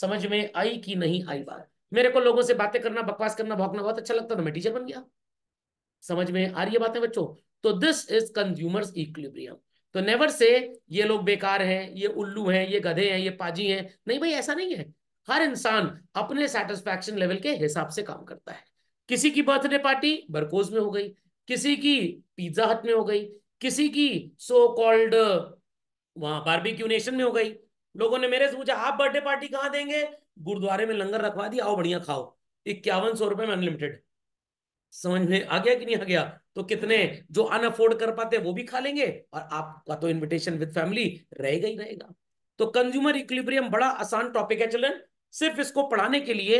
समझ में आई कि नहीं आई बात मेरे को लोगों से बातें करना बकवास करना भोगना बहुत अच्छा लगता था मैं टीचर बन गया समझ में आ रही है बातें बच्चों तो दिस इज कंज्यूमर्स इक्विलिब्रियम तो नेवर से ये लोग बेकार हैं ये उल्लू हैं ये गधे हैं ये पाजी हैं नहीं भाई ऐसा नहीं है हर इंसान अपने सेटिस्फैक्शन लेवल के हिसाब से काम करता है किसी की बर्थडे पार्टी बरकोज में हो गई किसी की पिज्जा हट में हो गई किसी की सो कॉल्ड वहां बारबेक्यू नेशन में हो गई लोगों ने मेरे से पूछा आप बर्थडे पार्टी कहाँ देंगे गुरुद्वारे में लंगर रखवा दिया आओ बढ़िया खाओ इक्यावन सौ रुपए में अनलिमिटेड समझ में आ गया कि नहीं आ गया तो कितने जो अन अफोर्ड कर पाते वो भी खा लेंगे और आपका तो इन्विटेशन विद फैमिली रहेगा ही रहेगा तो कंज्यूमर इक्विब्रियम बड़ा आसान टॉपिक है चलन सिर्फ इसको पढ़ाने के लिए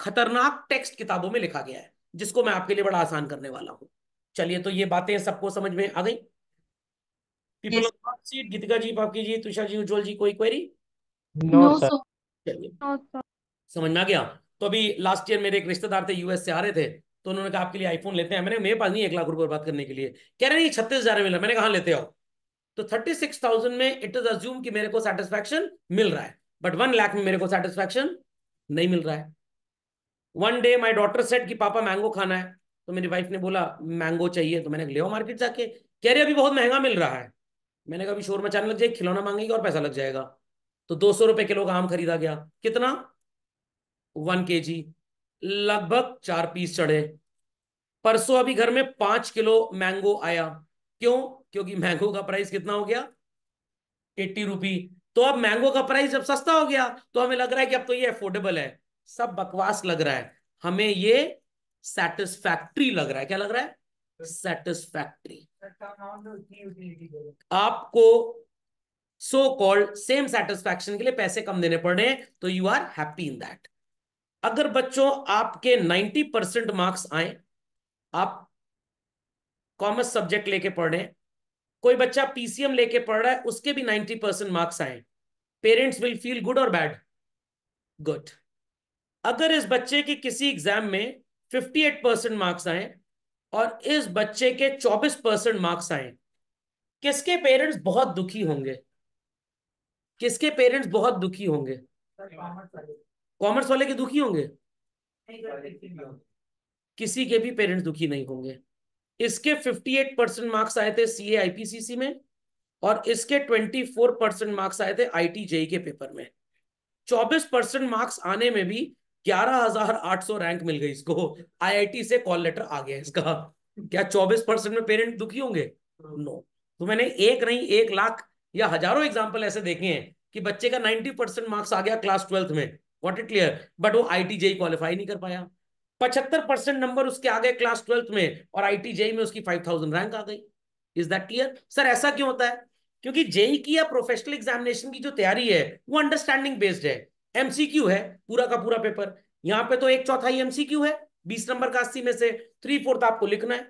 खतरनाक टेक्स्ट किताबों में लिखा गया है जिसको मैं आपके लिए बड़ा आसान करने वाला हूँ चलिए तो ये बातें सबको समझ में आ गई पीपल गीतिका जी पापी जी तुषार जी उज्जवल जी कोई क्वेरी नो no, चलिए no, समझ में आ गया तो अभी लास्ट ईयर मेरे एक रिश्तेदार थे यूएस से आ रहे थे तो उन्होंने कहा आपके लिए आईफोन लेते हैं मैंने मेरे पास नहीं एक लाख रुपये बात करने के लिए कह रहे हैं छत्तीस हजार मिला मैंने कहा हाँ, लेते हो तो थर्टी सिक्स थाउजेंड में इट इज अज्यूम कि मेरे को सेटिस्फेक्शन मिल रहा है बट वन लाख में मेरे को सेटिस्फेक्शन नहीं मिल रहा है one day my daughter said कि पापा मैंगो खाना है तो मेरी वाइफ ने बोला मैंगो चाहिए तो मैंने ले मार्केट जाके कह रहे अभी बहुत महंगा मिल रहा है मैंने कहा अभी शोर मचाने लग जाए खिलौना मांगेगी और पैसा लग जाएगा तो दो सौ रुपए किलो का आम खरीदा गया कितना वन के जी लगभग चार पीस चढ़े परसों अभी घर में पांच किलो मैंगो आया क्यों क्योंकि मैंगो का प्राइस कितना हो गया एट्टी रुपी तो अब मैंगो का प्राइस जब सस्ता हो गया तो हमें लग रहा है कि अब तो ये अफोर्डेबल है सब बकवास लग रहा है हमें ये सेटिस्फैक्ट्री लग रहा है क्या लग रहा है सेटिस्फैक्ट्री आपको सो कॉल्ड सेम सेटिस्फैक्शन के लिए पैसे कम देने पड़ रहे हैं तो you are happy in that अगर बच्चों आपके 90 परसेंट मार्क्स आए आप कॉमर्स सब्जेक्ट लेके पढ़ रहे कोई बच्चा पीसीएम लेके पढ़ रहा है उसके भी 90 परसेंट मार्क्स आए पेरेंट्स विल फील गुड और बैड गुड अगर इस बच्चे की किसी एग्जाम में 58 परसेंट मार्क्स आए और इस बच्चे के 24 परसेंट मार्क्स आए किसके पेरेंट्स बहुत दुखी होंगे किसके पेरेंट्स बहुत दुखी होंगे कॉमर्स वाले के दुखी होंगे किसी के भी पेरेंट्स दुखी नहीं होंगे इसके 58 परसेंट मार्क्स आए थे सी ए में और इसके 24 परसेंट मार्क्स आए थे आई जेई के पेपर में 24 परसेंट मार्क्स आने में भी 11,800 रैंक मिल गई इसको आईआईटी से कॉल लेटर आ गया इसका क्या 24 परसेंट में पेरेंट दुखी होंगे नो तो मैंने एक नहीं एक लाख या हजारों एग्जाम्पल ऐसे देखे हैं कि बच्चे का नाइनटी मार्क्स आ गया क्लास ट्वेल्थ में वॉट इट क्लियर बट वो आई टी क्वालिफाई नहीं कर पाया पचहत्तर परसेंट नंबर उसके आ गए क्लास ट्वेल्थ में और आई टी में उसकी फाइव थाउजेंड रैंक आ गई इज दैट क्लियर सर ऐसा क्यों होता है क्योंकि जेई e की या प्रोफेशनल एग्जामिनेशन की जो तैयारी है वो अंडरस्टैंडिंग बेस्ड है एमसीक्यू है पूरा का पूरा पेपर यहाँ पे तो एक चौथाई एमसीक्यू है बीस नंबर का अस्सी में से थ्री फोर्थ आपको लिखना है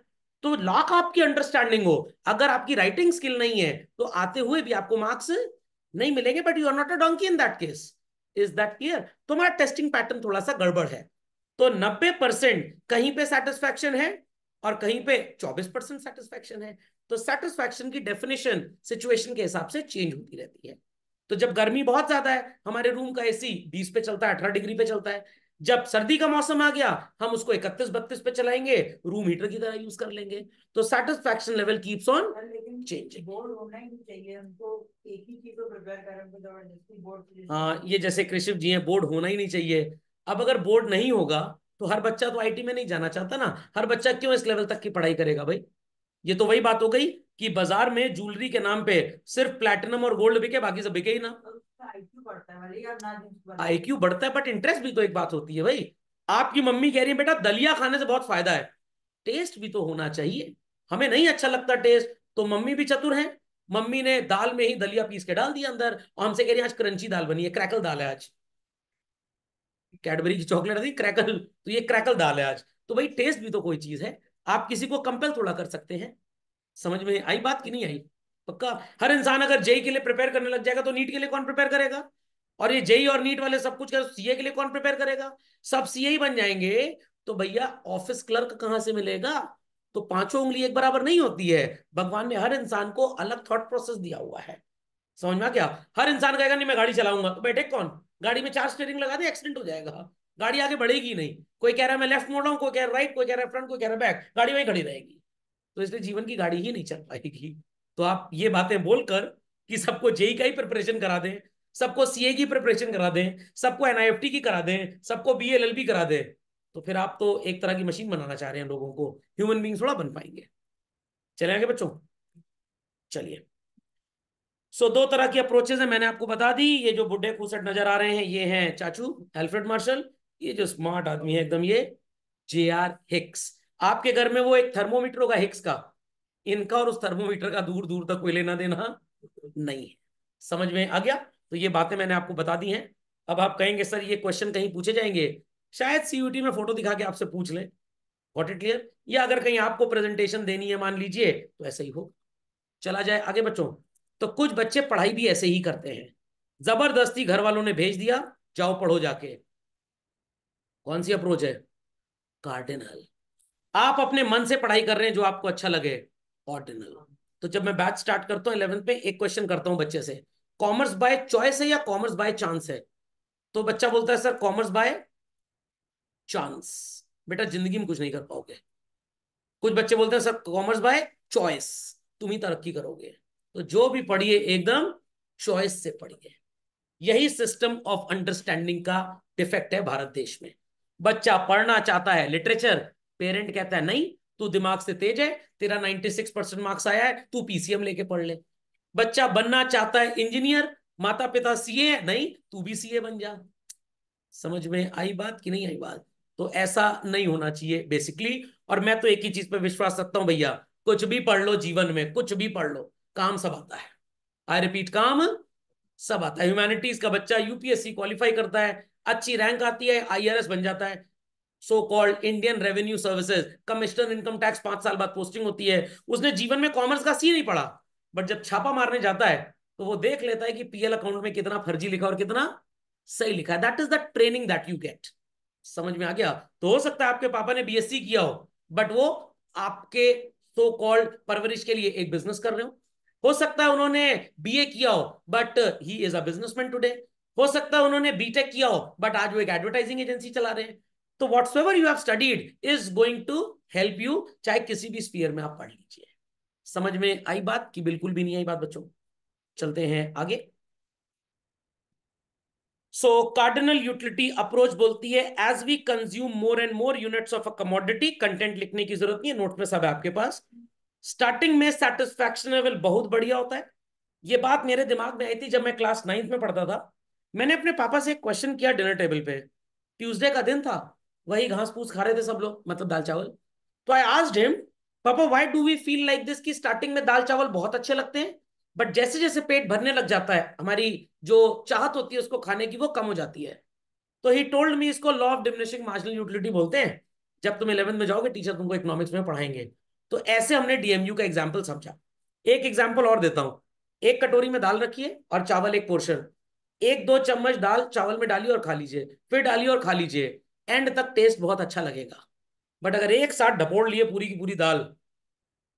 तो लाख आपकी अंडरस्टैंडिंग हो अगर आपकी राइटिंग स्किल नहीं है तो आते हुए भी आपको मार्क्स नहीं मिलेंगे but you are not a donkey in that case is that clear तुम्हारा टेस्टिंग पैटर्न थोड़ा सा गड़बड़ है तो 90 परसेंट कहीं पे सेटिस्फेक्शन है और कहीं पे 24 परसेंट सेटिस्फेक्शन है तो सेटिस्फेक्शन की डेफिनेशन सिचुएशन के हिसाब से चेंज होती रहती है तो जब गर्मी बहुत ज्यादा है हमारे रूम का एसी 20 पे चलता है अठारह डिग्री पे चलता है जब सर्दी का मौसम आ गया हम उसको इकतीस बत्तीस पे चलाएंगे रूम हीटर की तरह यूज कर लेंगे तो सेटिस्फेक्शन लेवल कीप्स ऑन हाँ ये जैसे कृषि जी हैं बोर्ड होना ही नहीं चाहिए अब अगर बोर्ड नहीं होगा तो हर बच्चा तो आईटी में नहीं जाना चाहता ना हर बच्चा क्यों इस लेवल तक की पढ़ाई करेगा भाई ये तो वही बात हो गई कि बाजार में ज्वेलरी के नाम पे सिर्फ प्लेटिनम और गोल्ड बिके बाकी सब बिके ही ना आई क्यू बढ़ता है बट इंटरेस्ट भी तो एक बात होती है भाई आपकी मम्मी कह रही है बेटा दलिया खाने से बहुत फायदा है टेस्ट भी तो होना चाहिए हमें नहीं अच्छा लगता टेस्ट तो मम्मी भी चतुर हैं मम्मी ने दाल में ही दलिया पीस के डाल दिया अंदर और हमसे कह रही आज क्रंची दाल बनी है क्रैकल दाल है आज कैडबरी की चॉकलेट थी क्रैकल तो ये क्रैकल दाल है आज तो भाई टेस्ट भी तो कोई चीज है आप किसी को कंपेल थोड़ा कर सकते हैं समझ में आई बात की नहीं आई पक्का हर इंसान अगर जेई के लिए प्रिपेयर करने लग जाएगा तो नीट के लिए कौन प्रिपेयर करेगा और ये जेई और नीट वाले सब कुछ कर सीए के लिए कौन प्रिपेयर करेगा सब सीए ही बन जाएंगे तो भैया ऑफिस क्लर्क कहां से मिलेगा तो पांचों उंगली एक बराबर नहीं होती है भगवान ने हर इंसान को अलग थॉट प्रोसेस दिया हुआ है समझ में क्या हर इंसान कहेगा नहीं मैं गाड़ी चलाऊंगा तो बैठे कौन गाड़ी में चार स्टेयरिंग लगा दे एक्सीडेंट हो जाएगा गाड़ी आगे बढ़ेगी नहीं कोई कह रहा है मैं लेफ्ट मोड़ रहा हूँ कोई कह रहा है राइट कोई कह रहा है फ्रंट कोई कह रहा है बैक गाड़ी वही खड़ी रहेगी तो इसलिए जीवन की गाड़ी ही नहीं चल पाएगी तो आप ये बातें बोलकर कि सबको जेई का ही प्रिपरेशन करा दें सबको सीए की प्रिपरेशन करा दें सबको एनआईएफटी की करा दें सबको बीएलएलबी करा दें तो फिर आप तो एक तरह की मशीन बनाना चाह रहे हैं लोगों को ह्यूमन बींग थोड़ा बन पाएंगे चले आगे बच्चों चलिए सो so, दो तरह की अप्रोचेज है मैंने आपको बता दी ये जो बुढ़े खूसट नजर आ रहे हैं ये हैं चाचू एल्फ्रेड मार्शल ये जो स्मार्ट आदमी है एकदम ये जे आर हिक्स आपके घर में वो एक थर्मोमीटर होगा हिक्स का इनका और उस थर्मोमीटर का दूर दूर तक कोई लेना देना नहीं है समझ में आ गया तो ये बातें मैंने आपको बता दी हैं अब आप कहेंगे सर ये क्वेश्चन कहीं पूछे जाएंगे शायद सीयूटी में फोटो दिखा के आपसे पूछ ले वॉट इट क्लियर या अगर कहीं आपको प्रेजेंटेशन देनी है मान लीजिए तो ऐसा ही हो चला जाए आगे बच्चों तो कुछ बच्चे पढ़ाई भी ऐसे ही करते हैं जबरदस्ती घर वालों ने भेज दिया जाओ पढ़ो जाके कौन सी अप्रोच है कार्डिनल आप अपने मन से पढ़ाई कर रहे हैं जो आपको अच्छा लगे ऑर्डिनल तो जब मैं बैच स्टार्ट करता हूँ इलेवेंथ पे एक क्वेश्चन करता हूँ बच्चे से कॉमर्स बाय चॉइस है या कॉमर्स बाय चांस है तो बच्चा बोलता है सर कॉमर्स बाय चांस बेटा जिंदगी में कुछ नहीं कर पाओगे कुछ बच्चे बोलते हैं सर कॉमर्स बाय चॉइस तुम ही तरक्की करोगे तो जो भी पढ़िए एकदम चॉइस से पढ़िए यही सिस्टम ऑफ अंडरस्टैंडिंग का डिफेक्ट है भारत देश में बच्चा पढ़ना चाहता है लिटरेचर पेरेंट कहता है नहीं तू दिमाग से तेज है तेरा 96 परसेंट मार्क्स आया है तू पीसीएम लेके पढ़ ले बच्चा बनना चाहता है इंजीनियर माता पिता सीए नहीं तू भी सीए बन जा समझ में आई बात कि नहीं आई बात तो ऐसा नहीं होना चाहिए बेसिकली और मैं तो एक ही चीज पर विश्वास रखता हूं भैया कुछ भी पढ़ लो जीवन में कुछ भी पढ़ लो काम सब आता है आई रिपीट काम सब आता है ह्यूमैनिटीज का बच्चा यूपीएससी क्वालिफाई करता है अच्छी रैंक आती है आईआरएस बन जाता है so called Indian revenue services commissioner income tax पांच साल बाद पोस्टिंग होती है उसने जीवन में कॉमर्स का सी नहीं पढ़ा बट जब छापा मारने जाता है तो वो देख लेता है कि पीएल अकाउंट में कितना फर्जी लिखा और कितना सही लिखा है that is the training that you get समझ में आ गया तो हो सकता है आपके पापा ने बीएससी किया हो बट वो आपके सो कॉल्ड परवरिश के लिए एक बिजनेस कर रहे हो हो सकता है उन्होंने बीए किया हो but he is a businessman today हो सकता है उन्होंने बीटेक किया हो बट आज वो एक एडवर्टाइजिंग एजेंसी चला रहे हैं तो whatsoever you have studied is going to help you चाहे किसी भी स्पीयर में आप पढ़ लीजिए समझ में आई बात की बिल्कुल भी नहीं आई बात बच्चों चलते हैं आगे सो कार्डिनल यूटिलिटी अप्रोच बोलती है as we consume more and more units of a commodity content लिखने की जरूरत नहीं है नोट में सब है आपके पास स्टार्टिंग में सेटिस्फैक्शन लेवल बहुत बढ़िया होता है ये बात मेरे दिमाग में आई थी जब मैं क्लास नाइन्थ में पढ़ता था मैंने अपने पापा से एक क्वेश्चन किया डिनर टेबल पे ट्यूसडे का दिन था वही घास फूस खा रहे थे सब लोग मतलब दाल चावल तो आई आज हिम पापा why do we feel like this की स्टार्टिंग में दाल चावल बहुत अच्छे लगते हैं बट जैसे जैसे पेट भरने लग जाता है हमारी जो चाहत होती है उसको खाने की वो कम हो जाती है तो ही टोल्ड मी इसको law of diminishing marginal utility बोलते हैं जब तुम इलेवंथ में जाओगे टीचर तुमको इकोनॉमिक्स में पढ़ाएंगे तो ऐसे हमने डीएमयू का एग्जाम्पल समझा एक एग्जाम्पल और देता हूँ एक कटोरी में दाल रखिए और चावल एक पोर्शन एक दो चम्मच दाल चावल में डालिए और खा लीजिए फिर डालिए और खा लीजिए एंड तक टेस्ट बहुत अच्छा लगेगा बट अगर एक साथ ढपोड़ लिए पूरी की पूरी दाल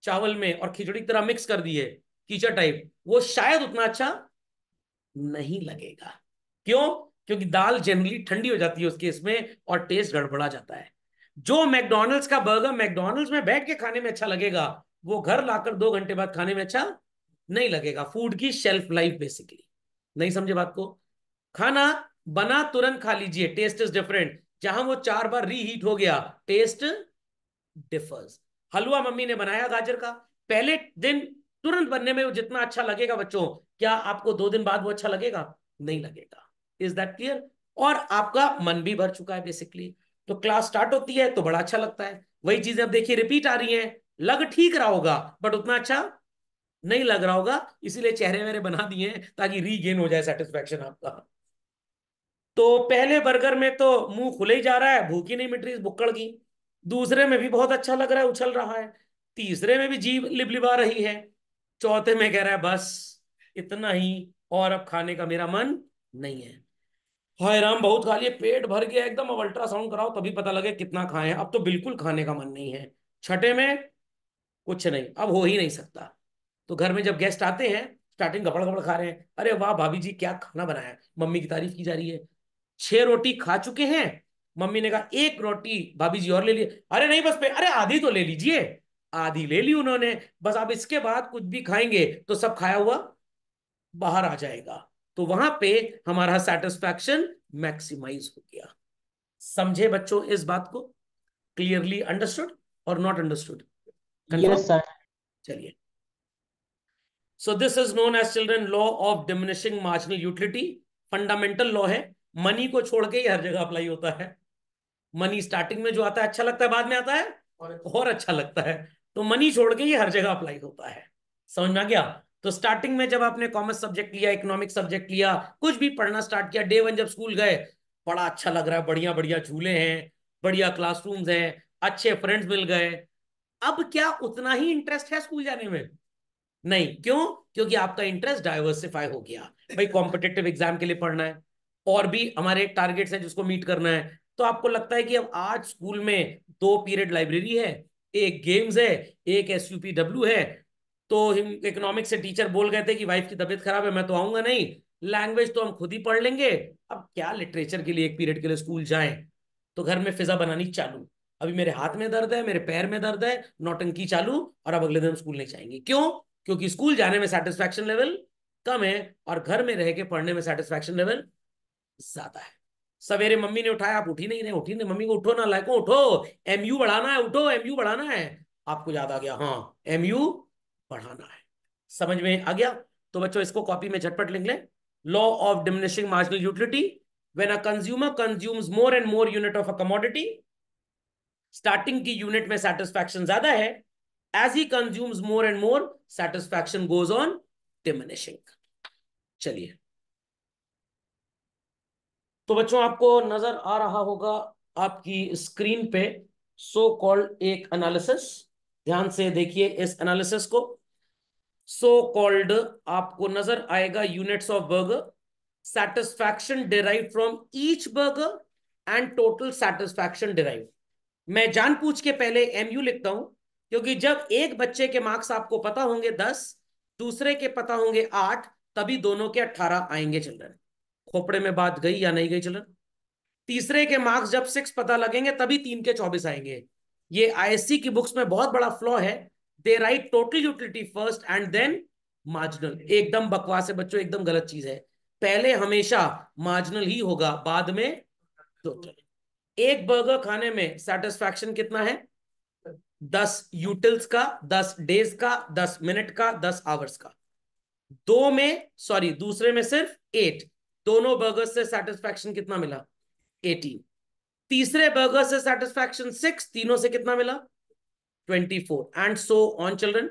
चावल में और खिचड़ी की तरह मिक्स कर दिए कीचड़ टाइप वो शायद उतना अच्छा नहीं लगेगा क्यों क्योंकि दाल जनरली ठंडी हो जाती है उसके इसमें और टेस्ट गड़बड़ा जाता है जो मैकडोनल्ड्स का बर्गर मैकडोनल्ड्स में बैठ के खाने में अच्छा लगेगा वो घर लाकर दो घंटे बाद खाने में अच्छा नहीं लगेगा फूड की शेल्फ लाइफ बेसिकली नहीं समझे बात को खाना बना तुरंत खा लीजिए टेस्ट इज डिफरेंट जहां वो चार बार रीहीट हो गया टेस्ट डिफर्स हलवा मम्मी ने बनाया गाजर का पहले दिन तुरंत बनने में जितना अच्छा लगेगा बच्चों क्या आपको दो दिन बाद वो अच्छा लगेगा नहीं लगेगा इज दैट क्लियर और आपका मन भी भर चुका है बेसिकली तो क्लास स्टार्ट होती है तो बड़ा अच्छा लगता है वही चीजें अब देखिए रिपीट आ रही है लग ठीक रहा होगा बट उतना अच्छा नहीं लग रहा होगा इसीलिए चेहरे मेरे बना दिए हैं ताकि रीगेन हो जाए सेटिस्फेक्शन आपका तो पहले बर्गर में तो मुंह खुले ही जा रहा है भूखी नहीं मिट रही बुक्कड़ की दूसरे में भी बहुत अच्छा लग रहा है उछल रहा है तीसरे में भी जीव लिबलिबा रही है चौथे में कह रहा है बस इतना ही और अब खाने का मेरा मन नहीं है हाय राम बहुत खा लिए पेट भर गया एकदम अब अल्ट्रासाउंड कराओ तभी पता लगे कितना खाए अब तो बिल्कुल खाने का मन नहीं है छठे में कुछ नहीं अब हो ही नहीं सकता तो घर में जब गेस्ट आते हैं स्टार्टिंग गपड़ गपड़ खा रहे हैं अरे वाह भाभी जी क्या खाना बनाया मम्मी की तारीफ की जा रही है छह रोटी खा चुके हैं मम्मी ने कहा एक रोटी भाभी जी और ले लिए अरे नहीं बस पे अरे आधी तो ले लीजिए आधी ले ली उन्होंने बस अब इसके बाद कुछ भी खाएंगे तो सब खाया हुआ बाहर आ जाएगा तो वहां पे हमारा सेटिस्फैक्शन मैक्सिमाइज हो गया समझे बच्चों इस बात को क्लियरली अंडरस्टूड और नॉट अंडरस्टूड चलिए so this is known as children law of diminishing marginal utility fundamental law है मनी को छोड़ के हर जगह अप्लाई होता है मनी स्टार्टिंग में जो आता है अच्छा लगता है बाद में आता है और अच्छा लगता है तो मनी छोड़ के ये हर जगह अप्लाई होता है समझ में आ गया तो स्टार्टिंग में जब आपने कॉमर्स सब्जेक्ट लिया इकोनॉमिक सब्जेक्ट लिया कुछ भी पढ़ना स्टार्ट किया डे वन जब स्कूल गए बड़ा अच्छा लग रहा है बढ़िया बढ़िया झूले हैं बढ़िया क्लासरूम्स हैं अच्छे फ्रेंड्स मिल गए अब क्या उतना ही इंटरेस्ट है स्कूल जाने में नहीं क्यों क्योंकि आपका इंटरेस्ट डाइवर्सिफाई हो गया भाई कॉम्पिटेटिव एग्जाम के लिए पढ़ना है और भी हमारे टारगेट्स हैं जिसको मीट करना है तो आपको लगता है कि अब आज स्कूल में दो पीरियड लाइब्रेरी है एक गेम्स है एक एस है तो हम इकोनॉमिक्स से टीचर बोल गए थे कि वाइफ की तबीयत खराब है मैं तो आऊंगा नहीं लैंग्वेज तो हम खुद ही पढ़ लेंगे अब क्या लिटरेचर के लिए एक पीरियड के लिए स्कूल जाए तो घर में फिजा बनानी चालू अभी मेरे हाथ में दर्द है मेरे पैर में दर्द है नौटंकी चालू और अब अगले दिन स्कूल नहीं जाएंगे क्यों क्योंकि स्कूल जाने में सेटिस्फेक्शन लेवल कम है और घर में रह के पढ़ने में सेटिस्फेक्शन लेवल ज्यादा है सवेरे मम्मी ने उठाया आप उठी नहीं रहे उठी नहीं मम्मी को उठो ना लायको उठो एमयू बढ़ाना है उठो एमयू बढ़ाना है आपको याद आ गया हाँ एमयू बढ़ाना है समझ में आ गया तो बच्चों इसको कॉपी में झटपट लिख लें law of diminishing marginal utility when a consumer consumes more and more unit of a commodity starting की यूनिट में सेटिस्फैक्शन ज्यादा है as he consumes more and more satisfaction goes on diminishing चलिए तो बच्चों आपको नजर आ रहा होगा आपकी स्क्रीन पे सो so कॉल्ड एक एनालिसिस ध्यान से देखिए इस एनालिसिस को सो so कॉल्ड आपको नजर आएगा units of burger satisfaction derive from each burger and total satisfaction derive मैं पूछ के पहले एमयू लिखता हूं क्योंकि जब एक बच्चे के मार्क्स आपको पता होंगे दस दूसरे के पता होंगे आठ तभी दोनों के अट्ठारह आएंगे चिल्ड्रन खोपड़े में बात गई या नहीं गई चलन तीसरे के मार्क्स जब सिक्स पता लगेंगे तभी तीन के चौबीस आएंगे ये आईएससी की बुक्स में बहुत बड़ा फ्लॉ है they write total utility first and then marginal एकदम बकवास है बच्चों एकदम गलत चीज है पहले हमेशा मार्जिनल ही होगा बाद में टोटल एक बर्गर खाने में सेटिस्फैक्शन कितना है दस यूटिल्स का दस डेज का दस मिनट का दस आवर्स का दो में सॉरी दूसरे में सिर्फ एट दोनों बर्गर से सेटिस्फेक्शन कितना मिला एटीन तीसरे बर्गर से सेटिस्फेक्शन सिक्स तीनों से कितना मिला twenty four and so on children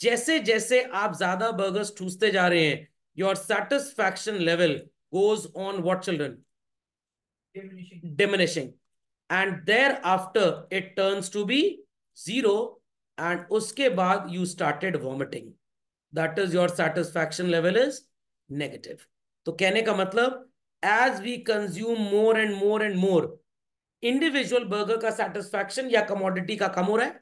जैसे जैसे आप ज्यादा बर्गर्स ठूसते जा रहे हैं your satisfaction level goes on what children diminishing and thereafter it turns to be zero एंड उसके बाद you started vomiting that is your satisfaction level is negative तो कहने का मतलब as we consume more and more and more individual burger का satisfaction या commodity का कम हो रहा है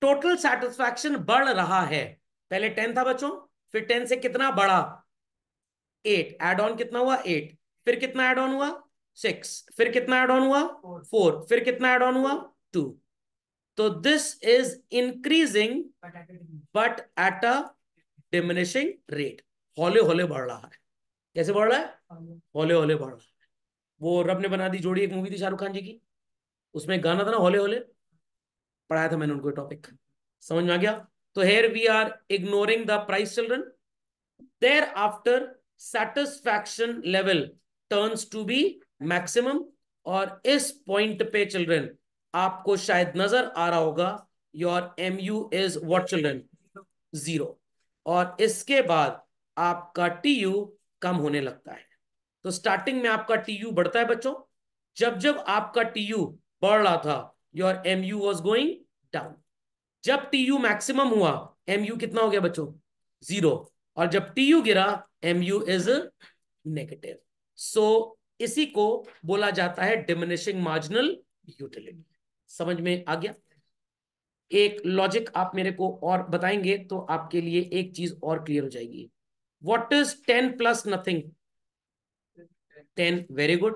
टोटल सेटिस्फैक्शन बढ़ रहा है पहले टेन था बच्चों फिर टेन से कितना बढ़ा एट एड ऑन कितना हुआ एट फिर कितना एड ऑन हुआ सिक्स फिर कितना एड ऑन हुआ फोर फिर कितना एड ऑन हुआ टू तो this is increasing but at a diminishing rate हौले हौले बढ़ रहा है कैसे बढ़ रहा है हौले हौले बढ़ रहा है वो रब ने बना दी जोड़ी एक मूवी थी शाहरुख खान जी की उसमें गाना था ना होले होले पढ़ाया था मैंने उनको टॉपिक समझ में आ गया तो here we are ignoring the price children thereafter satisfaction level turns to be maximum और इस पॉइंट पे चिल्ड्रन आपको शायद नजर आ रहा होगा your M U is what children zero और इसके बाद आपका टी यू कम होने लगता है तो स्टार्टिंग में आपका टी यू बढ़ता है बच्चों जब जब आपका टी यू बढ़ रहा था your M U was going down जब टी यू मैक्सिमम हुआ एम यू कितना हो गया बच्चों जीरो और जब टी यू गिरा M U is negative so इसी को बोला जाता है डिमिनिशिंग मार्जिनल यूटिलिटी समझ में आ गया एक लॉजिक आप मेरे को और बताएंगे तो आपके लिए एक चीज और क्लियर हो जाएगी What is 10 plus nothing? 10. Very good.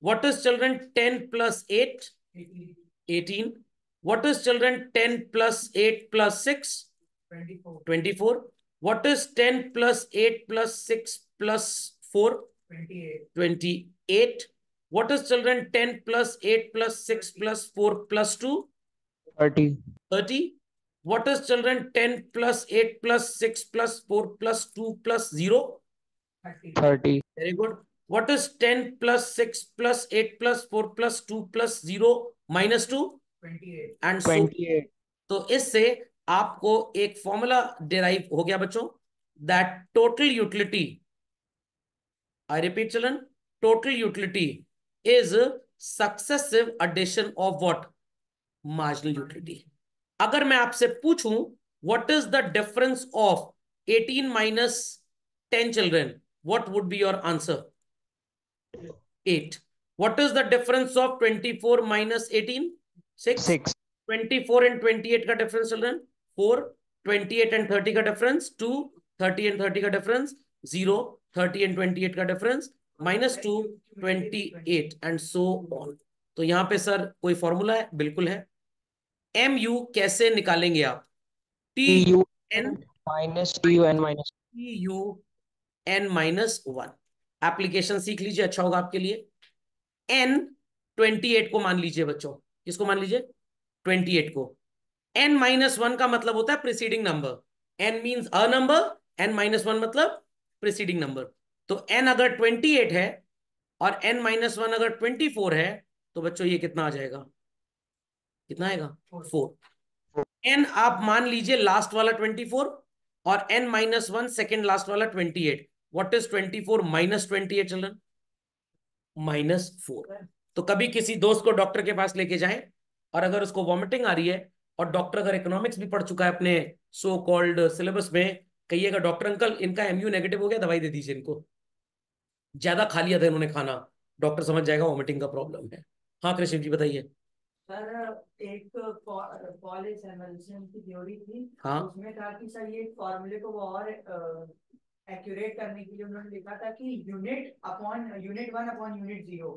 What is children 10 plus 8? 18. 18. What is children 10 plus 8 plus 6? 24. 24. What is 10 plus 8 plus 6 plus 4? 28. 28. What is children 10 plus 8 plus 6 plus 4 plus 2? 30. 30. what is children 10 plus 8 plus 6 plus 4 plus 2 plus 0 30 very good what is 10 plus 6 plus 8 plus 4 plus 2 plus 0 minus 2 28 and 28 so, तो इससे आपको एक formula derive हो गया बच्चों that total utility I repeat children total utility is successive addition of what marginal utility अगर मैं आपसे पूछूं what is the difference of 18 minus 10 children what would be your answer eight what is the difference of 24 minus eighteen six twenty four and eight का difference four twenty eight and thirty का difference two thirty and thirty का difference zero thirty and eight का difference minus two twenty eight and so on तो यहां पे sir कोई formula है बिल्कुल है एम यू कैसे निकालेंगे आप T U N minus T U N minus T U N minus one application सीख लीजिए अच्छा होगा आपके लिए एन ट्वेंटी एट को मान लीजिए बच्चों किसको मान लीजिए ट्वेंटी एट को एन माइनस वन का मतलब होता है preceding number N means a number N minus one मतलब प्रिसीडिंग नंबर तो एन अगर ट्वेंटी एट है और एन माइनस वन अगर ट्वेंटी फोर है तो बच्चों ये कितना आ जाएगा कितना आएगा फोर एन आप मान लीजिए लास्ट वाला ट्वेंटी फोर और N minus one second last वाला twenty eight what is twenty four minus twenty eight children minus four तो कभी किसी दोस्त को डॉक्टर के पास लेके जाए और अगर उसको वॉमिटिंग आ रही है और डॉक्टर अगर इकोनॉमिक्स भी पढ़ चुका है अपने सो कॉल्ड सिलेबस में कहिएगा डॉक्टर अंकल इनका एमयू नेगेटिव हो गया दवाई दे दीजिए इनको ज्यादा खा लिया था इन्होंने खाना डॉक्टर समझ जाएगा वॉमिटिंग का प्रॉब्लम है हाँ कृष्ण जी बताइए सर एक कॉलेज एमल्शन की थ्योरी थी हाँ उसमें कहा कि सर ये फॉर्मूले को और एक्यूरेट करने के लिए उन्होंने लिखा था कि unit upon unit one upon unit zero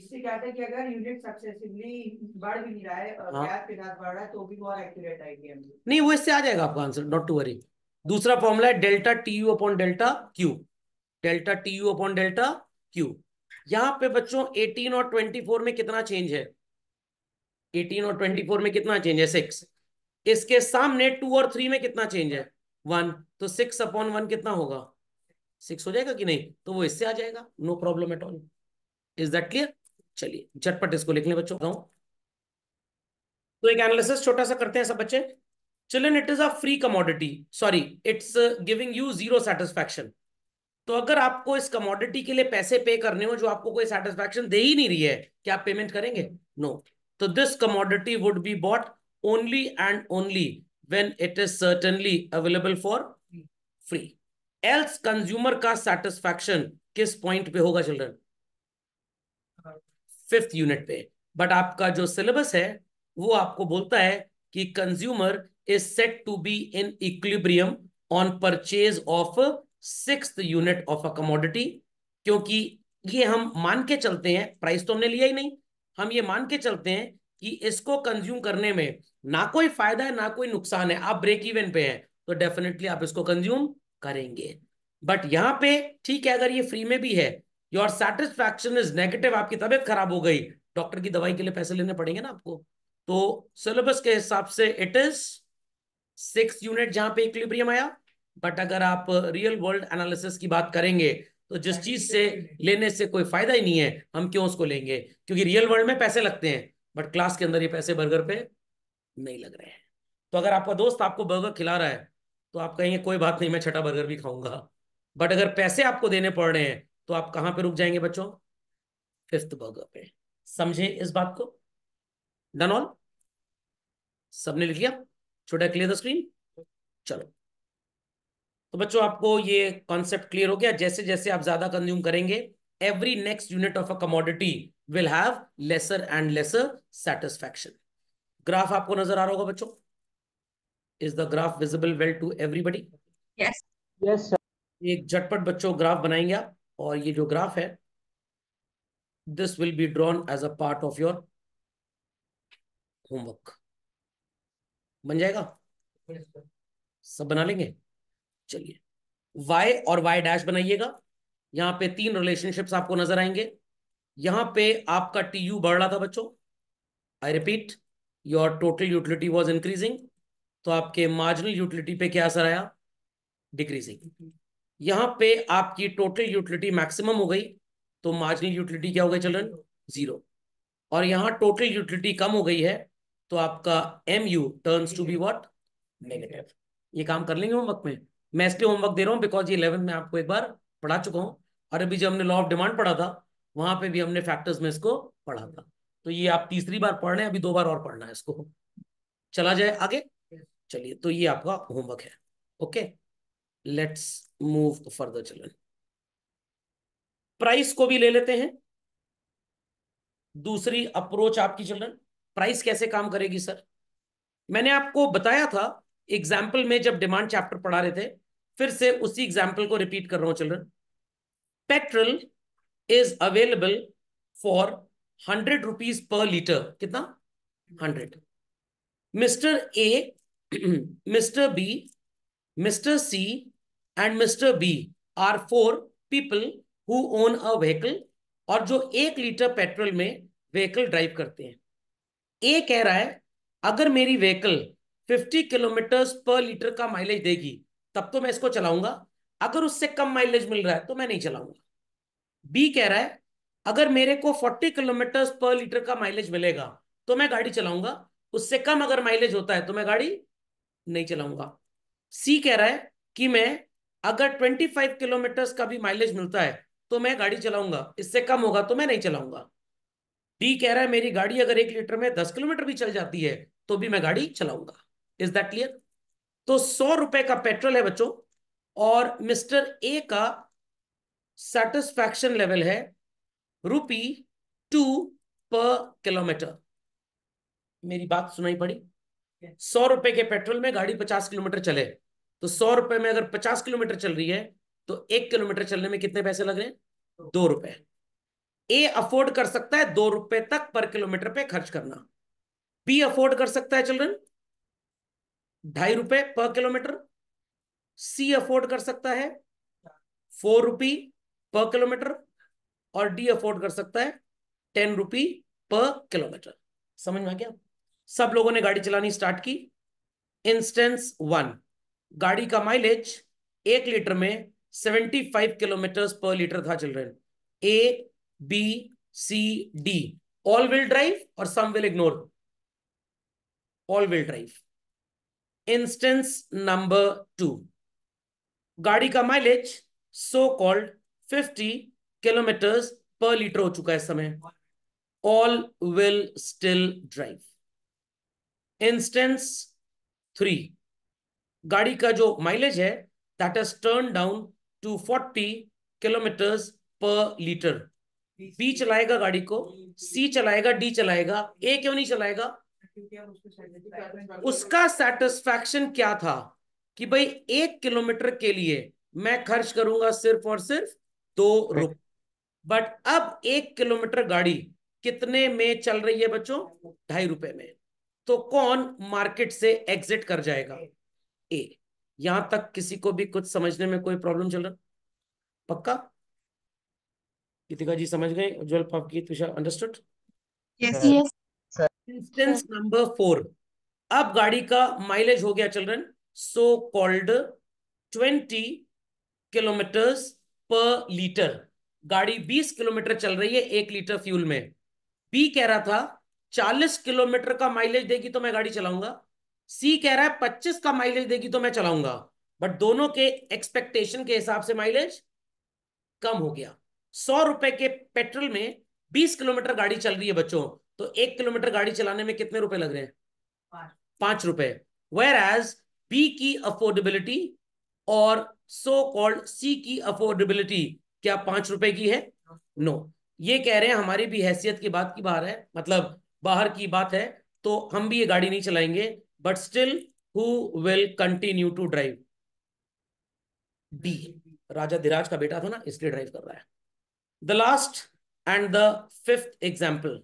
इससे क्या था कि अगर यूनिट सक्सेसिवली बढ़ भी नहीं रहा है हाँ? गैप के साथ बढ़ रहा है तो भी वो और एक्यूरेट आएगी नहीं वो इससे आ जाएगा आपका आंसर नॉट टू वरी दूसरा फॉर्मूला है delta T U upon delta Q delta T U upon delta Q यहाँ पे बच्चों 18 और 24 में कितना चेंज है 18 और 24 में कितना चेंज है सिक्स इसके सामने टू और थ्री में कितना चेंज है वन तो सिक्स अपॉन वन कितना होगा सिक्स हो जाएगा कि नहीं तो वो इससे आ जाएगा no problem at all is that clear चलिए झटपट इसको लिख लें बच्चों तो एक एनालिसिस छोटा सा करते हैं सब बच्चे children it is a free commodity sorry it's giving you zero satisfaction तो अगर आपको इस कमोडिटी के लिए पैसे पे करने हो जो आपको कोई सेटिस्फैक्शन दे ही नहीं रही है क्या आप पेमेंट करेंगे no no. So this commodity would be bought only and only when it is certainly available for free. Else consumer ka satisfaction kis point pe hoga children? Fifth unit pe But aapka jo syllabus hai wo aapko bolta hai ki consumer is set to be in equilibrium on purchase of sixth unit of a commodity kyunki ये हम मान के चलते हैं price तो हमने लिया ही नहीं हम ये मान के चलते हैं कि इसको कंज्यूम करने में ना कोई फायदा है ना कोई नुकसान है आप ब्रेक इवन पे हैं तो डेफिनेटली आप इसको कंज्यूम करेंगे बट यहाँ पे ठीक है अगर ये फ्री में भी है योर सेटिस्फैक्शन इज नेगेटिव आपकी तबियत खराब हो गई डॉक्टर की दवाई के लिए पैसे लेने पड़ेंगे ना आपको तो सिलेबस के हिसाब से इट इज सिक्स यूनिट जहां पे इक्विलिब्रियम आया बट अगर आप रियल वर्ल्ड एनालिसिस की बात करेंगे तो जिस चीज से लेने से कोई फायदा ही नहीं है हम क्यों उसको लेंगे क्योंकि रियल वर्ल्ड में पैसे लगते हैं बट क्लास के अंदर ये पैसे बर्गर पे नहीं लग रहे हैं तो अगर आपका दोस्त आपको बर्गर खिला रहा है तो आप कहेंगे कोई बात नहीं मैं छठा बर्गर भी खाऊंगा बट अगर पैसे आपको देने पड़ रहे हैं तो आप कहां पे रुक जाएंगे बच्चों फिफ्थ बर्गर पे समझे इस बात को डन ऑल सबने लिख लिया छोटा क्लियर द स्क्रीन चलो तो बच्चों आपको ये कॉन्सेप्ट क्लियर हो गया जैसे जैसे आप ज्यादा कंज्यूम करेंगे every next unit of a commodity will have lesser and lesser satisfaction graph आपको नजर आ रहा होगा बच्चों is the graph visible well to everybody एक झटपट बच्चों ग्राफ बनाएंगे आप और ये जो ग्राफ है this will be drawn as a part of your homework बन जाएगा सब बना लेंगे चलिए y और y डैश बनाइएगा यहाँ पे तीन रिलेशनशिप्स आपको नजर आएंगे यहाँ पे आपका टी यू बढ़ रहा था बच्चों I repeat your total utility was increasing तो आपके मार्जिनल यूटिलिटी पे क्या असर आया डिक्रीजिंग यहाँ पे आपकी टोटल यूटिलिटी मैक्सिमम हो गई तो मार्जिनल यूटिलिटी क्या हो गई चिल्ड्रन जीरो और यहाँ टोटल यूटिलिटी कम हो गई है तो आपका M U turn to be what negative ये काम कर लेंगे हम वक्त में मैं इसलिए होमवर्क दे रहा हूँ बिकॉज ये इलेवन में आपको एक बार पढ़ा चुका हूँ और अभी जब हमने लॉ ऑफ डिमांड पढ़ा था वहां पे भी हमने फैक्टर्स में इसको पढ़ा था तो ये आप तीसरी बार पढ़ रहे हैं अभी दो बार और पढ़ना है इसको चला जाए आगे चलिए तो ये आपका होमवर्क है ओके लेट्स मूव फर्दर चलन प्राइस को भी ले लेते हैं दूसरी अप्रोच आपकी चिल्ड्रन प्राइस कैसे काम करेगी सर मैंने आपको बताया था एग्जाम्पल में जब डिमांड चैप्टर पढ़ा रहे थे फिर से उसी एग्जाम्पल को रिपीट कर रहा हूं children petrol is available for hundred rupees per litre कितना hundred mister A mister B mister C and mister B are four people who own a vehicle और जो एक लीटर पेट्रोल में व्हीकल ड्राइव करते हैं ए कह रहा है अगर मेरी व्हीकल 50 किलोमीटर पर लीटर का माइलेज देगी तब तो मैं इसको चलाऊंगा अगर उससे कम माइलेज मिल रहा है तो मैं नहीं चलाऊंगा बी कह रहा है अगर मेरे को 40 किलोमीटर पर लीटर का माइलेज मिलेगा तो मैं गाड़ी चलाऊंगा उससे कम अगर माइलेज होता है तो मैं गाड़ी नहीं चलाऊंगा सी कह रहा है कि मैं अगर 25 किलोमीटर का भी माइलेज मिलता है तो मैं गाड़ी चलाऊंगा इससे कम होगा तो मैं नहीं चलाऊंगा डी कह रहा है मेरी गाड़ी अगर एक लीटर में दस किलोमीटर भी चल जाती है तो भी मैं गाड़ी चलाऊंगा इज दैट क्लियर तो सौ रुपए का पेट्रोल है बच्चों और मिस्टर ए का सेटिस्फैक्शन लेवल है रुपी टू पर किलोमीटर मेरी बात सुनाई पड़ी सौ रुपए के पेट्रोल में गाड़ी पचास किलोमीटर चले तो सौ रुपए में अगर पचास किलोमीटर चल रही है तो एक किलोमीटर चलने में कितने पैसे लग रहे हैं दो रुपए ए अफोर्ड कर सकता है दो रुपए तक पर किलोमीटर पे खर्च करना बी अफोर्ड कर सकता है चिल्ड्रन ढाई रुपए पर किलोमीटर सी अफोर्ड कर सकता है फोर रुपी पर किलोमीटर और डी अफोर्ड कर सकता है टेन रुपी पर किलोमीटर समझ में आ गया सब लोगों ने गाड़ी चलानी स्टार्ट की इंस्टेंस वन गाड़ी का माइलेज एक लीटर में seventy five kilometre per litre था children A B C D all will drive और some will ignore all will drive instance number two गाड़ी का mileage so called 50 kilometre per litre हो चुका है इस समय all will still drive instance three गाड़ी का जो माइलेज है that is turn down to 40 kilometre per litre B चलाएगा गाड़ी को सी चलाएगा डी चलाएगा ए क्यों नहीं चलाएगा उसका सेटिस्फेक्शन क्या था कि भाई एक किलोमीटर के लिए मैं खर्च करूंगा सिर्फ और सिर्फ दो रुपए बट अब एक किलोमीटर गाड़ी कितने में चल रही है बच्चों ढाई रुपए में तो कौन मार्केट से एग्जिट कर जाएगा ए यहां तक किसी को भी कुछ समझने में कोई प्रॉब्लम चल रहा पक्का कितिका जी समझ गए उज्जवल पाप की तुषा understood yes yes instance number four अब गाड़ी का माइलेज हो गया children so called twenty kilometre per litre गाड़ी बीस किलोमीटर चल रही है एक लीटर फ्यूल में बी कह रहा था चालीस किलोमीटर का माइलेज देगी तो मैं गाड़ी चलाऊंगा सी कह रहा है पच्चीस का माइलेज देगी तो मैं चलाऊंगा बट दोनों के एक्सपेक्टेशन के हिसाब से माइलेज कम हो गया सौ रुपए के पेट्रोल में बीस किलोमीटर गाड़ी चल रही है बच्चों तो एक किलोमीटर गाड़ी चलाने में कितने रुपए लग रहे हैं पांच रुपए वेर एज बी की अफोर्डेबिलिटी और सो कॉल्ड सी की अफोर्डेबिलिटी क्या पांच रुपए की है नो no. ये कह रहे हैं हमारी भी हैसियत की बात की बाहर है मतलब बाहर की बात है तो हम भी ये गाड़ी नहीं चलाएंगे but still who will continue to drive D राजा धीराज का बेटा था ना इसलिए ड्राइव कर रहा है the last and the fifth example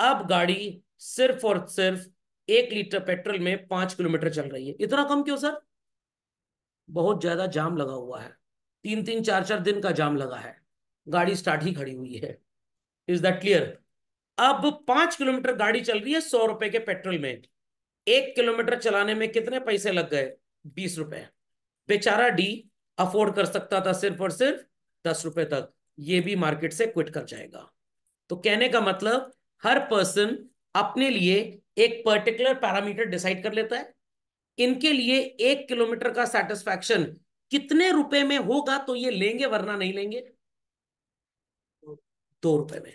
अब गाड़ी सिर्फ और सिर्फ एक लीटर पेट्रोल में पांच किलोमीटर चल रही है इतना कम क्यों सर बहुत ज्यादा जाम लगा हुआ है तीन तीन चार चार दिन का जाम लगा है गाड़ी स्टार्ट ही खड़ी हुई है इज दैट क्लियर अब पांच किलोमीटर गाड़ी चल रही है सौ रुपए के पेट्रोल में एक किलोमीटर चलाने में कितने पैसे लग गए बीस रुपए बेचारा डी अफोर्ड कर सकता था सिर्फ और सिर्फ दस रुपए तक ये भी मार्केट से क्विट कर जाएगा तो कहने का मतलब हर पर्सन अपने लिए एक पर्टिकुलर पैरामीटर डिसाइड कर लेता है इनके लिए एक किलोमीटर का सेटिस्फैक्शन कितने रुपए में होगा तो ये लेंगे वरना नहीं लेंगे दो रुपए में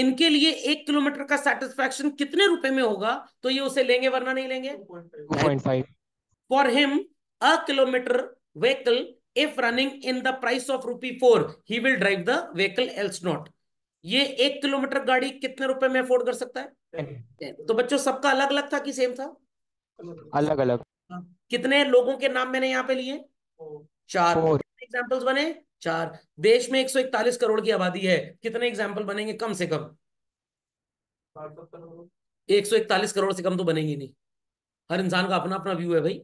इनके लिए एक किलोमीटर का सेटिस्फैक्शन कितने रुपए में होगा तो ये उसे लेंगे वरना नहीं लेंगे for him a kilometre vehicle if running in the price of rupee four he will drive the vehicle else not ये एक किलोमीटर गाड़ी कितने रुपए में अफोर्ड कर सकता है तो बच्चों सबका अलग अलग था कि सेम था अलग अलग हाँ। कितने लोगों के नाम मैंने यहाँ पे लिए चार एग्जाम्पल्स बने चार देश में 141 करोड़ की आबादी है कितने एग्जाम्पल बनेंगे कम से कम 141 करोड़ से कम तो बनेंगे नहीं हर इंसान का अपना अपना व्यू है भाई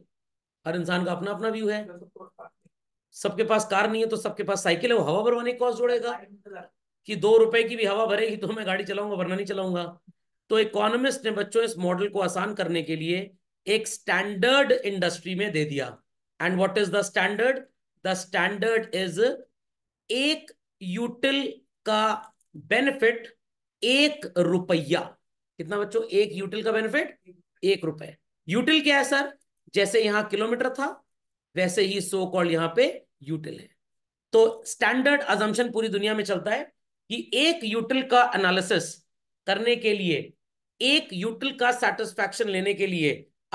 हर इंसान का अपना अपना व्यू है सबके पास कार नहीं है तो सबके पास साइकिल है वो हवा भरवाने की कॉस्ट जोड़ेगा कि दो रुपए की भी हवा भरेगी तो मैं गाड़ी चलाऊंगा वरना नहीं चलाऊंगा तो इकोनॉमिस्ट ने बच्चों इस मॉडल को आसान करने के लिए एक स्टैंडर्ड इंडस्ट्री में दे दिया and what is the standard the standard is एक यूटिल का बेनिफिट एक रुपया कितना बच्चों एक यूटिल का बेनिफिट एक रुपए यूटिल क्या है सर जैसे यहां किलोमीटर था वैसे ही सो कॉल यहां पे यूटिल है तो स्टैंडर्ड अजम्पन पूरी दुनिया में चलता है कि एक यूटल का एनालिसिस करने के लिए एक यूटल का सेटिस्फेक्शन लेने के लिए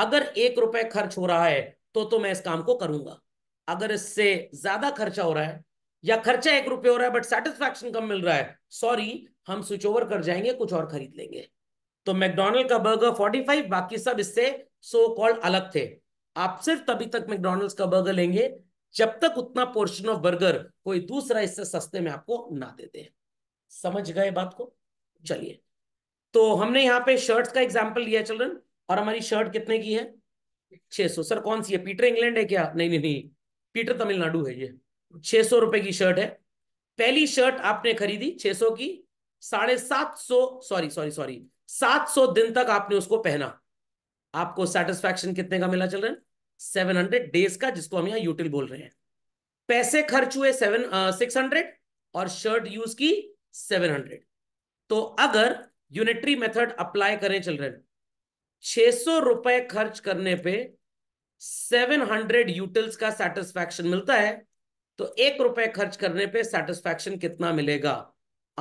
अगर एक रुपए खर्च हो रहा है तो तो मैं इस काम को करूंगा अगर इससे ज्यादा खर्चा हो रहा है या खर्चा एक रुपये हो रहा है बट सेटिस्फेक्शन कम मिल रहा है सॉरी हम स्विच ओवर कर जाएंगे कुछ और खरीद लेंगे तो मैकडोनल्ड का बर्गर 45 बाकी सब इससे सो so कॉल्ड अलग थे आप सिर्फ तभी तक मैकडोनल्ड का बर्गर लेंगे जब तक उतना पोर्शन ऑफ बर्गर कोई दूसरा इससे सस्ते में आपको ना देते हैं समझ गए बात को चलिए तो हमने यहाँ पे शर्ट्स का एग्जाम्पल लिया चिल्ड्रन और हमारी शर्ट कितने की है 600 सर कौन सी है पीटर इंग्लैंड है क्या नहीं नहीं नहीं पीटर तमिलनाडु है ये 600 रुपए की शर्ट है पहली शर्ट आपने खरीदी 600 की साढ़े सात सौ सॉरी सॉरी सॉरी सात सौ दिन तक आपने उसको पहना आपको सेटिस्फेक्शन कितने का मिला चिल्ड्रन सेवन हंड्रेड डेज का जिसको हम यहाँ यूटिल बोल रहे हैं पैसे खर्च हुए सेवन सिक्स हंड्रेड और शर्ट यूज की सेवन हंड्रेड तो अगर यूनिटरी मेथड अप्लाई करें चिल्ड्रेन छह सौ रुपए खर्च करने पे सेवन हंड्रेड यूटिल्स का सेटिस्फैक्शन मिलता है तो एक रुपए खर्च करने पे सेटिस्फैक्शन कितना मिलेगा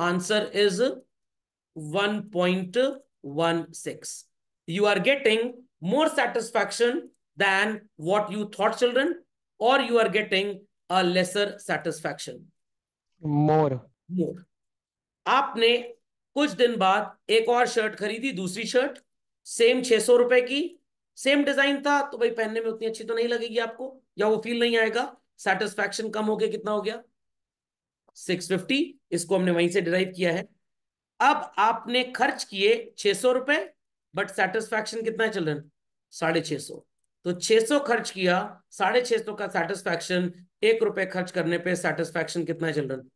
answer is one point one six you are getting more satisfaction than what you thought children और you are getting a lesser satisfaction more more आपने कुछ दिन बाद एक और शर्ट खरीदी दूसरी शर्ट सेम छह सौ रुपए की सेम डिजाइन था तो भाई पहनने में उतनी अच्छी तो नहीं लगेगी आपको या वो फील नहीं आएगा सेटिस्फेक्शन कम हो गया कितना हो गया सिक्स फिफ्टी इसको हमने वहीं से डिराइव किया है अब आपने खर्च किए छह सौ रुपए बट सेटिस्फैक्शन कितना है चिल्ड्रन साढ़े छह सौ तो छह सौ खर्च किया साढ़े छह सौ का सेटिस्फैक्शन एक रुपए खर्च करने पे सेटिस्फेक्शन कितना है children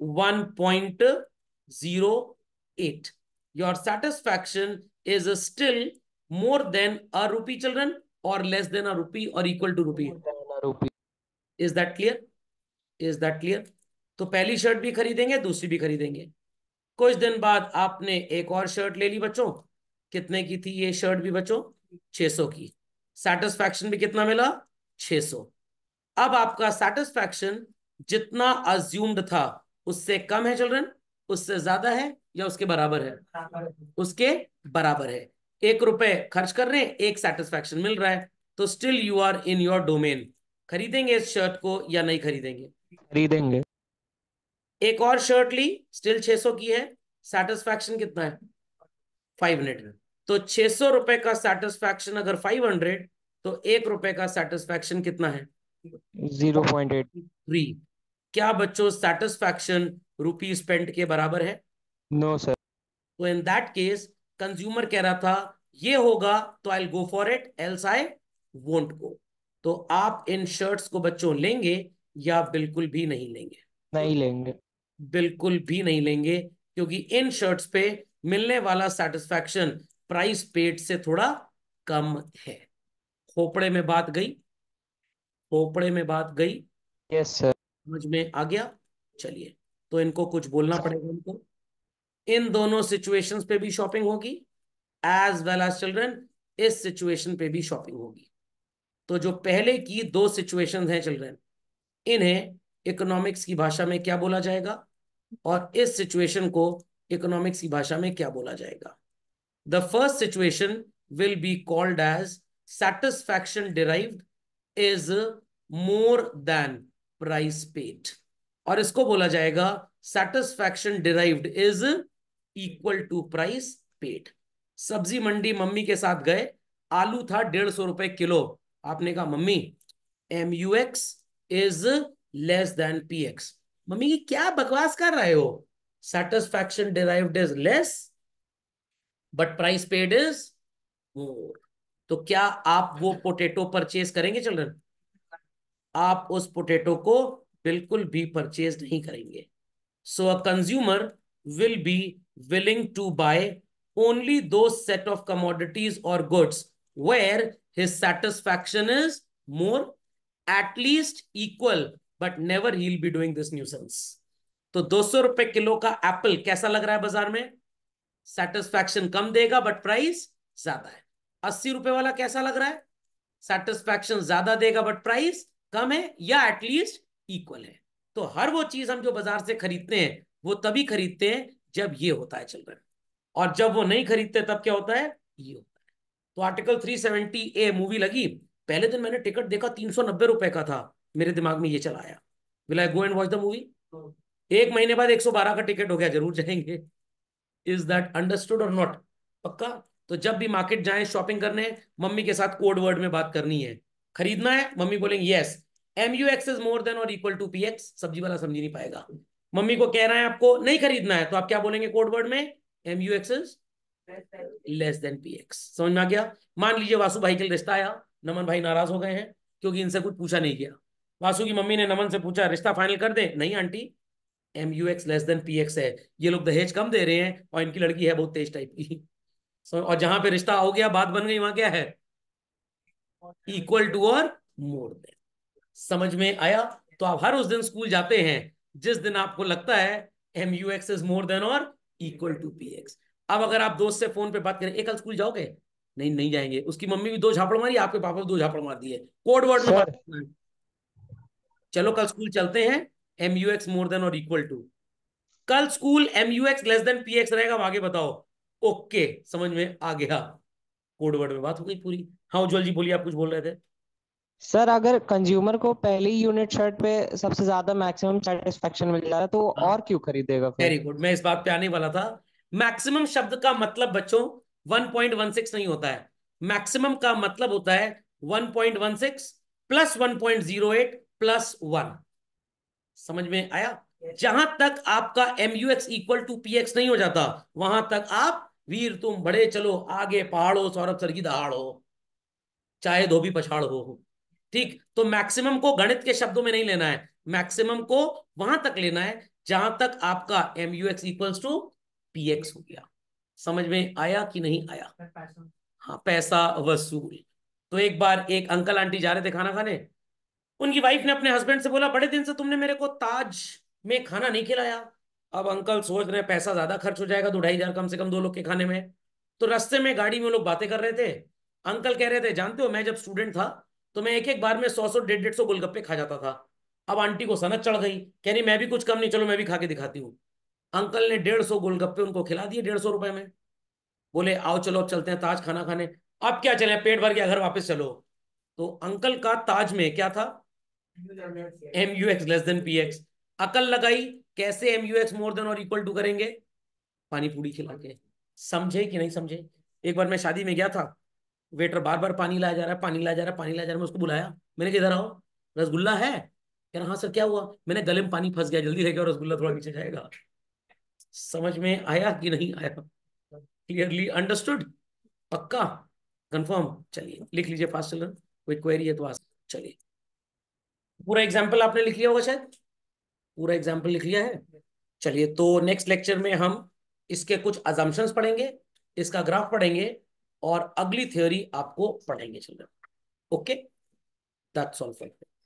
1.08. Your satisfaction is still more than a rupee, children, or less than a rupee or equal to rupee. rupee. Is that clear? Is that clear? तो पहली शर्ट भी खरीदेंगे दूसरी भी खरीदेंगे कुछ दिन बाद आपने एक और शर्ट ले ली बच्चों कितने की थी ये शर्ट भी बच्चों 600 की सेटिस्फैक्शन भी कितना मिला 600 अब आपका सेटिस्फैक्शन जितना अज्यूम्ड था उससे कम है चिल्ड्रन उससे ज्यादा है या उसके बराबर है उसके बराबर है एक रुपए खर्च कर रहे हैं एक सेटिस्फेक्शन मिल रहा है तो still you are in your domain खरीदेंगे इस शर्ट को या नहीं खरीदेंगे खरीदेंगे एक और शर्ट ली स्टिल 600 की है सेटिस्फेक्शन कितना है फाइव हंड्रेड तो छह रुपए का सेटिस्फेक्शन अगर फाइव हंड्रेड तो एक रुपए का सेटिस्फेक्शन कितना है जीरो पॉइंट एट थ्री क्या बच्चों सेटिस्फैक्शन रुपी स्पेंट के बराबर है नो सर तो इन दैट केस कंज्यूमर कह रहा था ये होगा तो I go for it else I won't go तो आप इन शर्ट्स को बच्चों लेंगे या बिल्कुल भी नहीं लेंगे नहीं लेंगे बिल्कुल भी नहीं लेंगे क्योंकि इन शर्ट्स पे मिलने वाला सेटिस्फैक्शन प्राइस पेड से थोड़ा कम है खोपड़े में बात गई खोपड़े में बात गई यस yes, सर समझ में आ गया चलिए तो इनको कुछ बोलना अच्छा। पड़ेगा इनको इन दोनों सिचुएशंस पे भी शॉपिंग होगी एज वेल एज चिल्ड्रन इस सिचुएशन पे भी शॉपिंग होगी तो जो पहले की दो सिचुएशन हैं चिल्ड्रन इन्हें इकोनॉमिक्स की भाषा में क्या बोला जाएगा और इस सिचुएशन को इकोनॉमिक्स की भाषा में क्या बोला जाएगा the first situation will be called as satisfaction derive is more than price paid और इसको बोला जाएगा satisfaction derived is equal to price paid सब्जी मंडी मम्मी के साथ गए आलू था डेढ़ सौ रुपए किलो आपने कहा mummy M U X is less than P X mummy क्या बकवास कर रहे हो satisfaction derived is less but price paid is more तो क्या आप वो पोटेटो परचेज करेंगे चिल्ड्रन आप उस पोटेटो को बिल्कुल भी परचेज नहीं करेंगे so a consumer will be willing to buy only दो सेट ऑफ कमोडिटीज और goods where his satisfaction is more at least equal but never he be doing this nuisance तो दो सौ रुपए किलो का एप्पल कैसा लग रहा है बाजार में सेटिस्फैक्शन कम देगा बट प्राइस ज्यादा है अस्सी रुपए वाला कैसा लग रहा है सेटिस्फैक्शन ज्यादा देगा बट प्राइस कम है या एटलीस्ट इक्वल है तो हर वो चीज हम जो बाजार से खरीदते हैं वो तभी खरीदते हैं जब ये होता है चिल्ड्रन और जब वो नहीं खरीदते तब क्या होता है ये होता है तो आर्टिकल 370 ए मूवी लगी पहले दिन मैंने टिकट देखा तीन सौ नब्बे रुपए का था मेरे दिमाग में ये चला आया will I go and watch the movie एक महीने बाद 112 का टिकट हो गया जरूर जाएंगे इज दैट अंडरस्टूड और नॉट पक्का तो जब भी मार्केट जाए शॉपिंग करने मम्मी के साथ कोड वर्ड में बात करनी है खरीदना है मम्मी बोलेंगे yes M U X is more than or equal to P X सब्जी वाला समझ नहीं पाएगा मम्मी को कहना है आपको नहीं खरीदना है तो आप क्या बोलेंगे कोडवर्ड में M U X is less than P X समझ में आ गया मान लीजिए वासु भाई के रिश्ता आया नमन भाई नाराज हो गए हैं क्योंकि इनसे कुछ पूछा नहीं गया वासु की मम्मी ने नमन से पूछा रिश्ता फाइनल कर दे नहीं aunty M U X less than P X है ये लोग दहेज कम दे रहे हैं और इनकी लड़की है बहुत तेज टाइप की और जहां पे रिश्ता हो गया बात बन गई वहां क्या है इक्वल टू और मोर देन समझ में आया तो आप हर उस दिन स्कूल जाते हैं जिस दिन आपको लगता है M U X is more than or equal to P X अब अगर आप दोस्त से फोन पे बात करें एक कल स्कूल जाओगे नहीं नहीं जाएंगे उसकी मम्मी भी दो झापड़ मारी आपके पापा भी दो झापड़ मार दिए कोड वर्ड में चलो कल स्कूल चलते हैं M U X more than or equal to कल school M U X less than P X रहेगा आगे बताओ ओके समझ में आ गया कोड वर्ड में बात हो गई पूरी हाँ उज्जवल जी बोलिए आप कुछ बोल रहे थे सर अगर कंज्यूमर को पहली यूनिट शर्ट पे सबसे ज्यादा मैक्सिमम सेटिस्फेक्शन मिल जा रहा है तो हाँ। और क्यों खरीदेगा वेरी गुड मैं इस बात पे आने वाला था मैक्सिमम शब्द का मतलब बच्चों 1.16 नहीं होता है मैक्सिमम का मतलब होता है 1.16 प्लस 1.08 प्लस 1 समझ में आया जहां तक आपका M U X equal to P X नहीं हो जाता वहां तक आप वीर तुम बड़े चलो आगे पहाड़ो सौरभ सर की दहाड़ो चाहे धोबी पछाड़ हो ठीक तो मैक्सिमम को गणित के शब्दों में नहीं लेना है मैक्सिमम को वहां तक लेना है जहां तक आपका M U X equals to P X हो गया समझ में आया कि नहीं आया हाँ पैसा वसूल तो एक बार एक अंकल आंटी जा रहे थे खाना खाने उनकी वाइफ ने अपने हस्बैंड से बोला बड़े दिन से तुमने मेरे को ताज में खाना नहीं खिलाया अब अंकल सोच रहे पैसा ज्यादा खर्च हो जाएगा दो तो ढाई हजार कम से कम दो लोग के खाने में तो रस्ते में गाड़ी में लोग बातें कर रहे थे अंकल कह रहे थे जानते हो मैं जब स्टूडेंट था तो मैं एक एक बार में सौ सौ डेढ़ डेढ़ सौ गोलगप्पे खा जाता था अब आंटी को सनत चढ़ गई कह रही मैं भी कुछ कम नहीं चलो मैं भी खा के दिखाती हूँ अंकल ने डेढ़ सौ गोलगप्पे उनको खिला दिए डेढ़ सौ रुपए में बोले आओ चलो अब चलते हैं ताज खाना खाने अब क्या चले पेट भर गया घर वापस चलो तो अंकल का ताज में क्या था M U X less than P X अकल लगाई कैसे M U X more than or equal to करेंगे पानी पूरी खिला के समझे कि नहीं समझे एक बार मैं शादी में गया था वेटर बार बार पानी लाया जा रहा है पानी लाया जा रहा है पानी लाया जा रहा है मैं उसको बुलाया मैंने इधर आओ रसगुल्ला है कह रहा हाँ सर क्या हुआ मैंने गले में पानी फंस गया जल्दी रहेगा रसगुल्ला थोड़ा नीचे जाएगा समझ में आया कि नहीं आया क्लियरली अंडरस्टूड पक्का कंफर्म चलिए लिख लीजिए फास्ट चलन कोई क्वेरी है तो आज चलिए पूरा एग्जाम्पल आपने लिख लिया होगा शायद पूरा एग्जाम्पल लिख लिया है चलिए तो नेक्स्ट लेक्चर में हम इसके कुछ अजम्पन्स पढ़ेंगे इसका ग्राफ पढ़ेंगे और अगली थ्योरी आपको पढ़ाएंगे children okay that's all for